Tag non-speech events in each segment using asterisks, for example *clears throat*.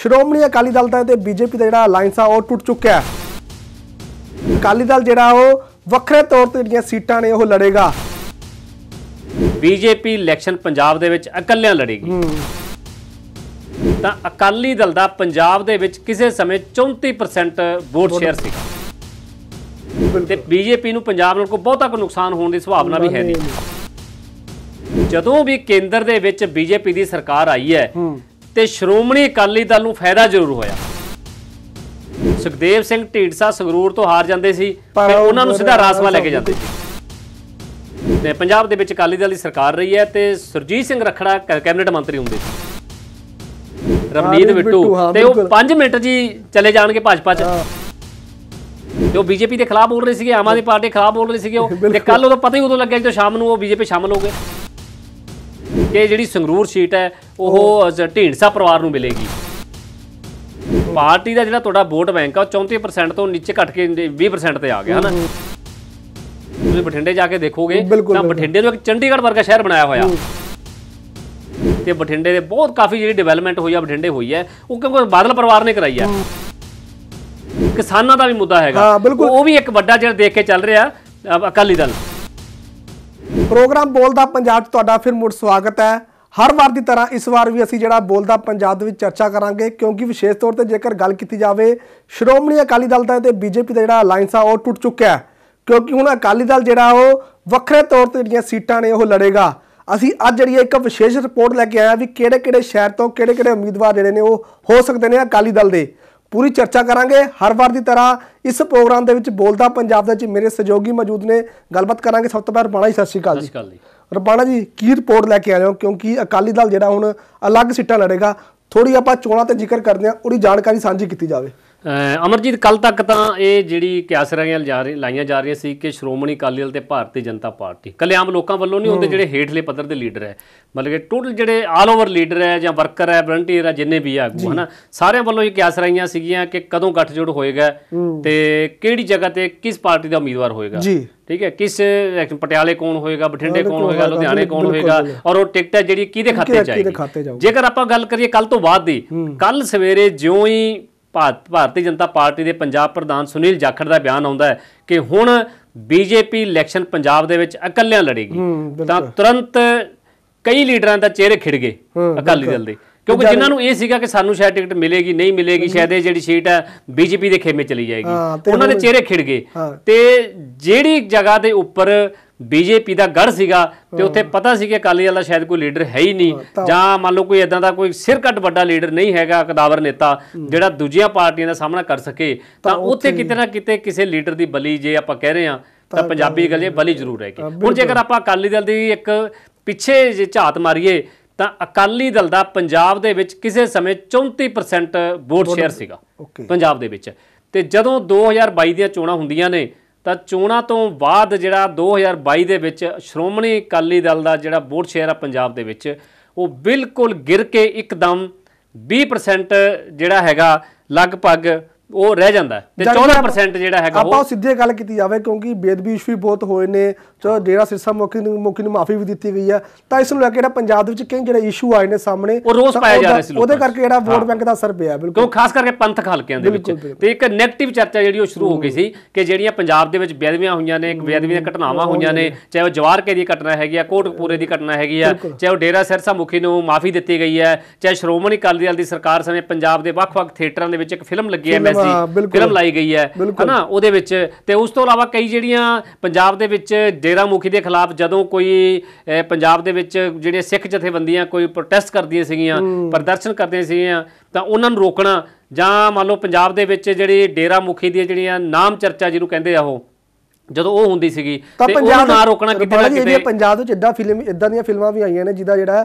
ਸ਼੍ਰੋਮਣੀ ਅਕਾਲੀ ਦਲ ਦਾ ਤੇ ਬੀਜੇਪੀ ਦਾ ਜਿਹੜਾ ਅਲਾਈਅੰਸ ਆ ਉਹ ਟੁੱਟ ਚੁੱਕਿਆ ਹੈ ਅਕਾਲੀ ਦਲ ਜਿਹੜਾ ਉਹ ਵੱਖਰੇ ਤੌਰ ਤੇ ਜਿਹੜੀਆਂ ਸੀਟਾਂ ਨੇ ਉਹ ਲੜੇਗਾ ਬੀਜੇਪੀ ਇਲੈਕਸ਼ਨ ਪੰਜਾਬ ਦੇ ਵਿੱਚ ਇਕੱਲਿਆਂ ਲੜੇਗੀ ਤਾਂ ਅਕਾਲੀ ਦਲ ਦਾ ਪੰਜਾਬ ਦੇ ਵਿੱਚ ਕਿਸੇ ਸਮੇਂ 34% ਵੋਟ ਸ਼ੇਅਰ ਸੀ ਤੇ ਬੀਜੇਪੀ ਨੂੰ ਪੰਜਾਬ ਨਾਲ ਕੋਈ ਬਹੁਤਾ ਕੋ ਨੁਕਸਾਨ ਹੋਣ ਦੀ ਸੰਭਾਵਨਾ ਵੀ ਹੈ ਨਹੀਂ ਜਦੋਂ ਵੀ ਕੇਂਦਰ ਦੇ ਵਿੱਚ ਬੀਜੇਪੀ ਦੀ ਸਰਕਾਰ ਆਈ ਹੈ ਤੇ ਸ਼੍ਰੋਮਣੀ ਅਕਾਲੀ ਦਲ ਨੂੰ ਫਾਇਦਾ ਜ਼ਰੂਰ ਹੋਇਆ ਸੁਖਦੇਵ ਸਿੰਘ ਢੀਡਸਾ ਸੰਗਰੂਰ ਤੋਂ ਹਾਰ ਜਾਂਦੇ ਸੀ ਫਿਰ ਉਹਨਾਂ ਨੂੰ ਸਿੱਧਾ ਰਾਸਵਾ ਲੈ ਕੇ ਜਾਂਦੇ ਸੀ ਤੇ ਪੰਜਾਬ ਦੇ ਵਿੱਚ ਅਕਾਲੀ ਦਲ ਦੀ ਸਰਕਾਰ ਰਹੀ ਹੈ ਤੇ ਸੁਰਜੀਤ ਸਿੰਘ ਰਖੜਾ ਕੈਬਨਿਟ ਮੰਤਰੀ ਹੁੰਦੇ ਸੀ ਰਮਨੀਤ ਬਿੱਟੂ ਤੇ ਉਹ 5 ਮਿੰਟ ਜੀ ਚਲੇ ਜਾਣਗੇ ਭਾਜਪਾ 'ਚ ਜੋ ਬੀਜੇਪੀ ਦੇ ਖਿਲਾਫ ਬੋਲ ਰਹੇ ਸੀਗੇ ਆਮ ਆਦਮੀ ਪਾਰਟੀ ਖਿਲਾਫ ਬੋਲ ਰਹੇ ਸੀਗੇ ਉਹ ਤੇ ਕੱਲ ਉਹਦਾ ਪਤਾ ਹੀ ਉਦੋਂ ਲੱਗਿਆ ਜਦੋਂ ਸ਼ਾਮ ਨੂੰ ਉਹ ਬੀਜੇਪੀ ਸ਼ਾਮਲ ਹੋ ਗਏ ਕਿ ਜਿਹੜੀ ਸੰਗਰੂਰ ਸੀਟ ਹੈ ਉਹ ਢੀਂਡਸਾ ਪਰਿਵਾਰ ਨੂੰ ਮਿਲੇਗੀ ਪਾਰਟੀ ਦਾ ਜਿਹੜਾ ਤੁਹਾਡਾ ਵੋਟ ਬੈਂਕ ਆ ਉਹ 34% ਤੋਂ ਨੀਚੇ ਘਟ ਕੇ 20% ਤੇ ਆ ਗਿਆ ਹਨਾ ਤੁਸੀਂ ਬਠਿੰਡੇ ਜਾ ਕੇ ਦੇਖੋਗੇ ਤਾਂ ਬਠਿੰਡੇ ਨੂੰ ਇੱਕ ਚੰਡੀਗੜ੍ਹ ਵਰਗਾ ਸ਼ਹਿਰ ਬਣਾਇਆ ਹੋਇਆ ਤੇ ਬਠਿੰਡੇ ਦੇ ਬਹੁਤ ਕਾਫੀ ਜਿਹੜੀ ਡਿਵੈਲਪਮੈਂਟ ਹੋਈ ਆ ਬਠਿੰਡੇ ਹੋਈ ਹੈ ਉਹ ਕਿਉਂਕਿ ਬਾਦਲ ਪਰਿਵਾਰ ਨੇ ਕਰਾਈ ਆ ਕਿਸਾਨਾਂ ਦਾ ਵੀ ਮੁੱਦਾ ਹੈਗਾ ਉਹ ਵੀ ਇੱਕ ਵੱਡਾ ਜਿਹੜਾ ਦੇਖ ਕੇ ਚੱਲ ਰਿਹਾ ਅਕਾਲੀ ਦਲ ਪ੍ਰੋਗਰਾਮ ਬੋਲਦਾ ਪੰਜਾਬ 'ਚ ਤੁਹਾਡਾ ਫਿਰ ਮੁੜ ਸਵਾਗਤ ਹੈ ਹਰ ਵਾਰ ਦੀ ਤਰ੍ਹਾਂ ਇਸ ਵਾਰ ਵੀ ਅਸੀਂ ਜਿਹੜਾ ਬੋਲਦਾ ਪੰਜਾਬ ਦੇ ਵਿੱਚ ਚਰਚਾ ਕਰਾਂਗੇ ਕਿਉਂਕਿ ਵਿਸ਼ੇਸ਼ ਤੌਰ ਤੇ ਜੇਕਰ ਗੱਲ ਕੀਤੀ ਜਾਵੇ ਸ਼੍ਰੋਮਣੀ ਅਕਾਲੀ ਦਲ ਦਾ ਤੇ ਬੀਜੇਪੀ ਦਾ ਜਿਹੜਾ ਅਲਾਈਅੰਸ ਆ ਉਹ ਟੁੱਟ ਚੁੱਕਿਆ ਹੈ ਕਿਉਂਕਿ ਹੁਣ ਅਕਾਲੀ ਦਲ ਜਿਹੜਾ ਉਹ ਵੱਖਰੇ ਤੌਰ ਤੇ ਜਿਹੜੀਆਂ ਸੀਟਾਂ ਨੇ ਉਹ ਲੜੇਗਾ ਅਸੀਂ ਅੱਜ ਜਿਹੜੀ ਇੱਕ ਵਿਸ਼ੇਸ਼ ਰਿਪੋਰਟ ਲੈ ਕੇ ਆਇਆ ਵੀ ਕਿਹੜੇ-ਕਿਹੜੇ ਸ਼ਹਿਰ ਤੋਂ ਕਿਹੜੇ-ਕਿਹੜੇ ਉਮੀਦਵਾਰ ਜਿਹੜੇ ਨੇ ਉਹ ਹੋ ਸਕਦੇ ਨੇ ਅਕਾਲੀ ਦਲ ਦੇ ਪੂਰੀ ਚਰਚਾ ਕਰਾਂਗੇ ਹਰ ਵਾਰ ਦੀ ਤਰ੍ਹਾਂ ਇਸ ਪ੍ਰੋਗਰਾਮ ਦੇ ਵਿੱਚ ਬੋਲਦਾ ਪੰਜਾਬ ਦੇ ਵਿੱਚ ਮੇਰੇ ਸਹਿਯੋਗੀ ਮੌਜੂਦ ਨੇ ਗੱਲਬਾਤ ਕਰਾਂਗੇ ਸਭ ਤੋਂ ਪਹਿਲਾਂ ਰਪਾਣਾ ਜੀ ਸਤਿ ਸ਼੍ਰੀ ਅਕਾਲ ਜੀ ਰਪਾਣਾ ਜੀ ਕੀ ਰਿਪੋਰਟ ਲੈ ਕੇ ਆਇਆ ਹੋ ਕਿਉਂਕਿ ਅਕਾਲੀ ਦਲ ਜਿਹੜਾ ਹੁਣ ਅਲੱਗ ਸੀਟਾਂ ਲੜੇਗਾ ਥੋੜੀ ਆਪਾਂ ਚੋਣਾਂ ਤੇ ਜ਼ਿਕਰ ਕਰਦੇ ਹਾਂ ਉਹਦੀ ਜਾਣਕਾਰੀ ਸਾਂਝੀ ਕੀਤੀ ਜਾਵੇ ਅਮਰਜੀਤ ਕੱਲ ਤੱਕ ਤਾਂ ਇਹ ਜਿਹੜੀ ਕਿਆਸਰਾਂਆਂ ਲਾਈਆਂ ਜਾ ਰਹੀਆਂ ਸੀ ਕਿ ਸ਼੍ਰੋਮਣੀ ਅਕਾਲੀ ਦਲ ਤੇ ਭਾਰਤੀ ਜਨਤਾ ਪਾਰਟੀ ਕਲਿਆਮ ਲੋਕਾਂ ਵੱਲੋਂ ਨਹੀਂ ਹੁੰਦੇ ਜਿਹੜੇ ਹੇਠਲੇ ਪੱਧਰ ਦੇ ਲੀਡਰ ਹੈ ਮਤਲਬ ਕਿ ਟੋਟਲ ਜਿਹੜੇ ਆਲ ਓਵਰ ਲੀਡਰ ਹੈ ਜਾਂ ਵਰਕਰ ਹੈ ਵਲੰਟੀਅਰ ਹੈ ਜਿੰਨੇ ਵੀ ਆਗੂ ਹਨਾ ਸਾਰਿਆਂ ਵੱਲੋਂ ਇਹ ਕਿਆਸਰਾਂਆਂ ਸੀਗੀਆਂ ਕਿ ਕਦੋਂ ਗੱਠਜੋੜ ਹੋਏਗਾ ਤੇ ਕਿਹੜੀ ਜਗ੍ਹਾ ਤੇ ਕਿਸ ਪਾਰਟੀ ਦਾ ਉਮੀਦਵਾਰ ਹੋਏਗਾ ਠੀਕ ਹੈ ਕਿਸ ਪਟਿਆਲੇ ਕੌਣ ਹੋਏਗਾ ਬਠਿੰਡੇ ਕੌਣ ਹੋਏਗਾ ਲੁਧਿਆਣੇ ਕੌਣ ਹੋਏਗਾ ਔਰ ਉਹ ਟਿਕਟ ਹੈ ਜਿਹੜੀ ਕਿਹਦੇ ਖਾਤੇ ਆਏਗੀ ਜੇਕਰ ਆਪਾਂ ਗੱਲ ਕਰੀਏ ਕੱਲ ਤੋਂ ਬਾਅਦ ਦੀ ਕੱਲ ਸਵੇਰੇ ਜਿਉਂ ਹੀ ਭਾਰਤੀ ਜਨਤਾ ਪਾਰਟੀ ਦੇ ਪੰਜਾਬ ਪ੍ਰਧਾਨ ਸੁਨੀਲ ਜਾਖੜ ਦਾ ਬਿਆਨ ਆਉਂਦਾ ਹੈ ਕਿ ਹੁਣ ਬੀਜੇਪੀ ਇਲੈਕਸ਼ਨ ਪੰਜਾਬ ਦੇ ਵਿੱਚ ਇਕੱਲਿਆਂ ਲੜੇਗੀ ਤਾਂ ਤੁਰੰਤ ਕਈ ਲੀਡਰਾਂ ਦਾ ਚਿਹਰੇ ਖਿੜ ਗਏ ਅਕਾਲੀ ਦਲ ਦੇ ਕਿਉਂਕਿ ਜਿਨ੍ਹਾਂ ਨੂੰ ਇਹ ਸੀਗਾ ਕਿ ਸਾਨੂੰ ਸ਼ਾਇਦ ਟਿਕਟ ਮਿਲੇਗੀ ਨਹੀਂ ਮਿਲੇਗੀ ਸ਼ਾਇਦ ਇਹ ਜਿਹੜੀ ਸੀਟ ਹੈ ਬੀਜੇਪੀ ਦੇ ਖੇਮੇ ਚਲੀ ਜਾਏਗੀ ਉਹਨਾਂ ਦੇ ਚਿਹਰੇ ਖਿੜ ਗਏ ਤੇ ਜਿਹੜੀ ਜਗ੍ਹਾ ਦੇ ਉੱਪਰ ਬੀਜੇਪੀ ਦਾ ਗੜ ਸੀਗਾ ਤੇ ਉੱਥੇ ਪਤਾ ਸੀ ਕਿ ਅਕਾਲੀ ਵਾਲਾ ਸ਼ਾਇਦ ਕੋਈ ਲੀਡਰ ਹੈ ਹੀ ਨਹੀਂ ਜਾਂ ਮੰਨ ਲਓ ਕੋਈ ਇਦਾਂ ਦਾ ਕੋਈ ਸਿਰਕੱਟ ਵੱਡਾ ਲੀਡਰ ਨਹੀਂ ਹੈਗਾ ਕਦਾਵਰ ਨੇਤਾ ਜਿਹੜਾ ਦੂਜੀਆਂ ਪਾਰਟੀਆਂ ਦਾ ਸਾਹਮਣਾ ਕਰ ਸਕੇ ਤਾਂ ਉੱਥੇ ਕਿਤੇ ਨਾ ਕਿਤੇ ਕਿਸੇ ਲੀਡਰ ਦੀ ਬਲੀ ਜੇ ਆਪਾਂ ਕਹਿ ਰਹੇ ਹਾਂ ਤਾਂ ਪੰਜਾਬੀ ਗੱਲ ਇਹ ਬਲੀ ਜ਼ਰੂਰ ਹੈਗੀ ਹੁਣ ਜੇਕਰ ਆਪਾਂ ਅਕਾਲੀ ਦਲ ਦੀ ਇੱਕ ਪਿੱਛੇ ਜੇ ਝਾਤ ਮਾਰੀਏ ਤਾਂ ਅਕਾਲੀ ਦਲ ਦਾ ਪੰਜਾਬ ਦੇ ਵਿੱਚ ਕਿਸੇ ਸਮੇਂ 34% ਵੋਟ ਸ਼ੇਅਰ ਸੀਗਾ ਪੰਜਾਬ ਦੇ ਵਿੱਚ ਤੇ ਜਦੋਂ 2022 ਦੀਆਂ ਚੋਣਾਂ ਹੁੰਦੀਆਂ ਨੇ ਤਾਂ ਚੋਣਾਂ ਤੋਂ ਬਾਅਦ ਜਿਹੜਾ 2022 ਦੇ ਵਿੱਚ ਸ਼੍ਰੋਮਣੀ ਅਕਾਲੀ ਦਲ ਦਾ ਜਿਹੜਾ ਵੋਟ ਸ਼ੇਅਰ ਆ ਪੰਜਾਬ ਦੇ ਵਿੱਚ ਉਹ ਬਿਲਕੁਲ ਗਿਰ ਕੇ ਇੱਕਦਮ 20% ਜਿਹੜਾ ਹੈਗਾ ਲਗਭਗ ਉਹ ਰਹਿ ਜਾਂਦਾ ਤੇ 14% ਜਿਹੜਾ ਹੈਗਾ ਆਪਾਂ ਸਿੱਧੇ ਗੱਲ ਕੀਤੀ ਜਾਵੇ ਕਿਉਂਕਿ ਬੇਦਬੀਸ਼ ਵੀ ਬਹੁਤ ਹੋਏ ਨੇ ਚੋ ਡੇਰਾ ਸਿਰਸਾ ਮੁਖੀ ਨੂੰ ਮੁਖੀ ਨੂੰ ਮਾਫੀ ਵੀ ਦਿੱਤੀ ਗਈ ਹੈ ਤਾਂ ਇਸ ਨੂੰ ਲੈ ਕੇ ਜਿਹੜਾ ਪੰਜਾਬ ਦੇ ਵਿੱਚ ਕਈ ਜਿਹੜੇ ਇਸ਼ੂ ਆਏ ਨੇ ਸਾਹਮਣੇ ਉਹ ਰੋਜ਼ ਪਾਇਆ ਜਾ ਰਿਹਾ ਸੀ ਉਹਦੇ ਕਰਕੇ ਜਿਹੜਾ ਵੋਟ ਬੈਂਕ ਦਾ ਅਸਰ ਪਿਆ ਬਿਲਕੁਲ ਕਿਉਂ ਖਾਸ ਕਰਕੇ ਪੰਥਕ ਹਲਕਿਆਂ ਦੇ ਵਿੱਚ ਤੇ ਇੱਕ ਨੈਗੇਟਿਵ ਚਰਚਾ ਜਿਹੜੀ ਉਹ ਸ਼ੁਰੂ ਹੋ ਗਈ ਸੀ ਕਿ ਜਿਹੜੀਆਂ ਪੰਜਾਬ ਦੇ ਵਿੱਚ ਬੇਦਬੀਆਂ ਹੋਈਆਂ ਨੇ ਇੱਕ ਬੇਅਦਬੀਆਂ ਦੀਆਂ ਘਟਨਾਵਾਂ ਹੋਈਆਂ ਨੇ ਚਾਹੇ ਉਹ ਜਵਾਰਕੇ ਦੀ ਘਟਨਾ ਹੈਗੀ ਆ ਕੋਟਕਪੂਰੇ ਦੀ ਘਟਨਾ ਹੈਗੀ ਆ ਚਾਹੇ ਉਹ ਡੇਰਾ ਸਿਰਸਾ ਮੁਖੀ ਨੂੰ ਮਾਫੀ ਦਿੱਤੀ ਗਈ ਹੈ ਚਾਹੇ ਸ਼੍ਰੋਮਣੀ ਅਕਾਲੀ ਦਲ ਦੀ ਸਰਕਾਰ ਸਮੇਂ ਪੰਜਾਬ ਦੇ ਵੱਖ-ਵੱਖ ਥੀਏਟਰਾਂ ਦੇ ਵਿੱਚ ਇੱਕ ਫਿਲਮ ਲੱਗੀ ਹੈ ਸੀ ਫਿਲਮ ਲਾਈ ਗਈ ਹੈ ਹਨਾ ਉਹਦੇ ਵਿੱਚ ਤੇ ਉਸ ਤੋਂ ਇਲਾਵਾ ਕਈ ਜਿਹੜੀਆਂ ਪੰਜਾਬ ਦੇ ਵਿੱਚ ਡੇਰਾ ਮੁਖੀ ਦੇ ਖਿਲਾਫ ਜਦੋਂ ਕੋਈ ਪੰਜਾਬ ਦੇ ਵਿੱਚ ਜਿਹੜੀਆਂ ਸਿੱਖ ਜਥੇਬੰਦੀਆਂ ਕੋਈ ਪ੍ਰੋਟੈਸਟ ਕਰਦੀਆਂ ਸੀਗੀਆਂ ਪ੍ਰਦਰਸ਼ਨ ਕਰਦੀਆਂ ਸੀਗੀਆਂ ਤਾਂ ਉਹਨਾਂ ਨੂੰ ਰੋਕਣਾ ਜਾਂ ਮੰਨ ਲਓ ਪੰਜਾਬ ਦੇ ਵਿੱਚ ਜਿਹੜੀ ਡੇਰਾ ਮੁਖੀ ਦੀ ਜਿਹੜੀਆਂ ਨਾਮ ਚਰਚਾ ਜਿਹਨੂੰ ਕਹਿੰਦੇ ਆ ਉਹ ਜਦੋਂ ਉਹ ਹੁੰਦੀ ਸੀਗੀ ਤੇ ਉਹਨਾਂ ਨਾ ਰੋਕਣਾ ਕਿਤੇ ਨਾ ਕਿਤੇ ਪੰਜਾਬ ਦੇ ਵਿੱਚ ਇਦਾਂ ਫਿਲਮ ਇਦਾਂ ਦੀਆਂ ਫਿਲਮਾਂ ਵੀ ਆਈਆਂ ਨੇ ਜਿਹਦਾ ਜਿਹੜਾ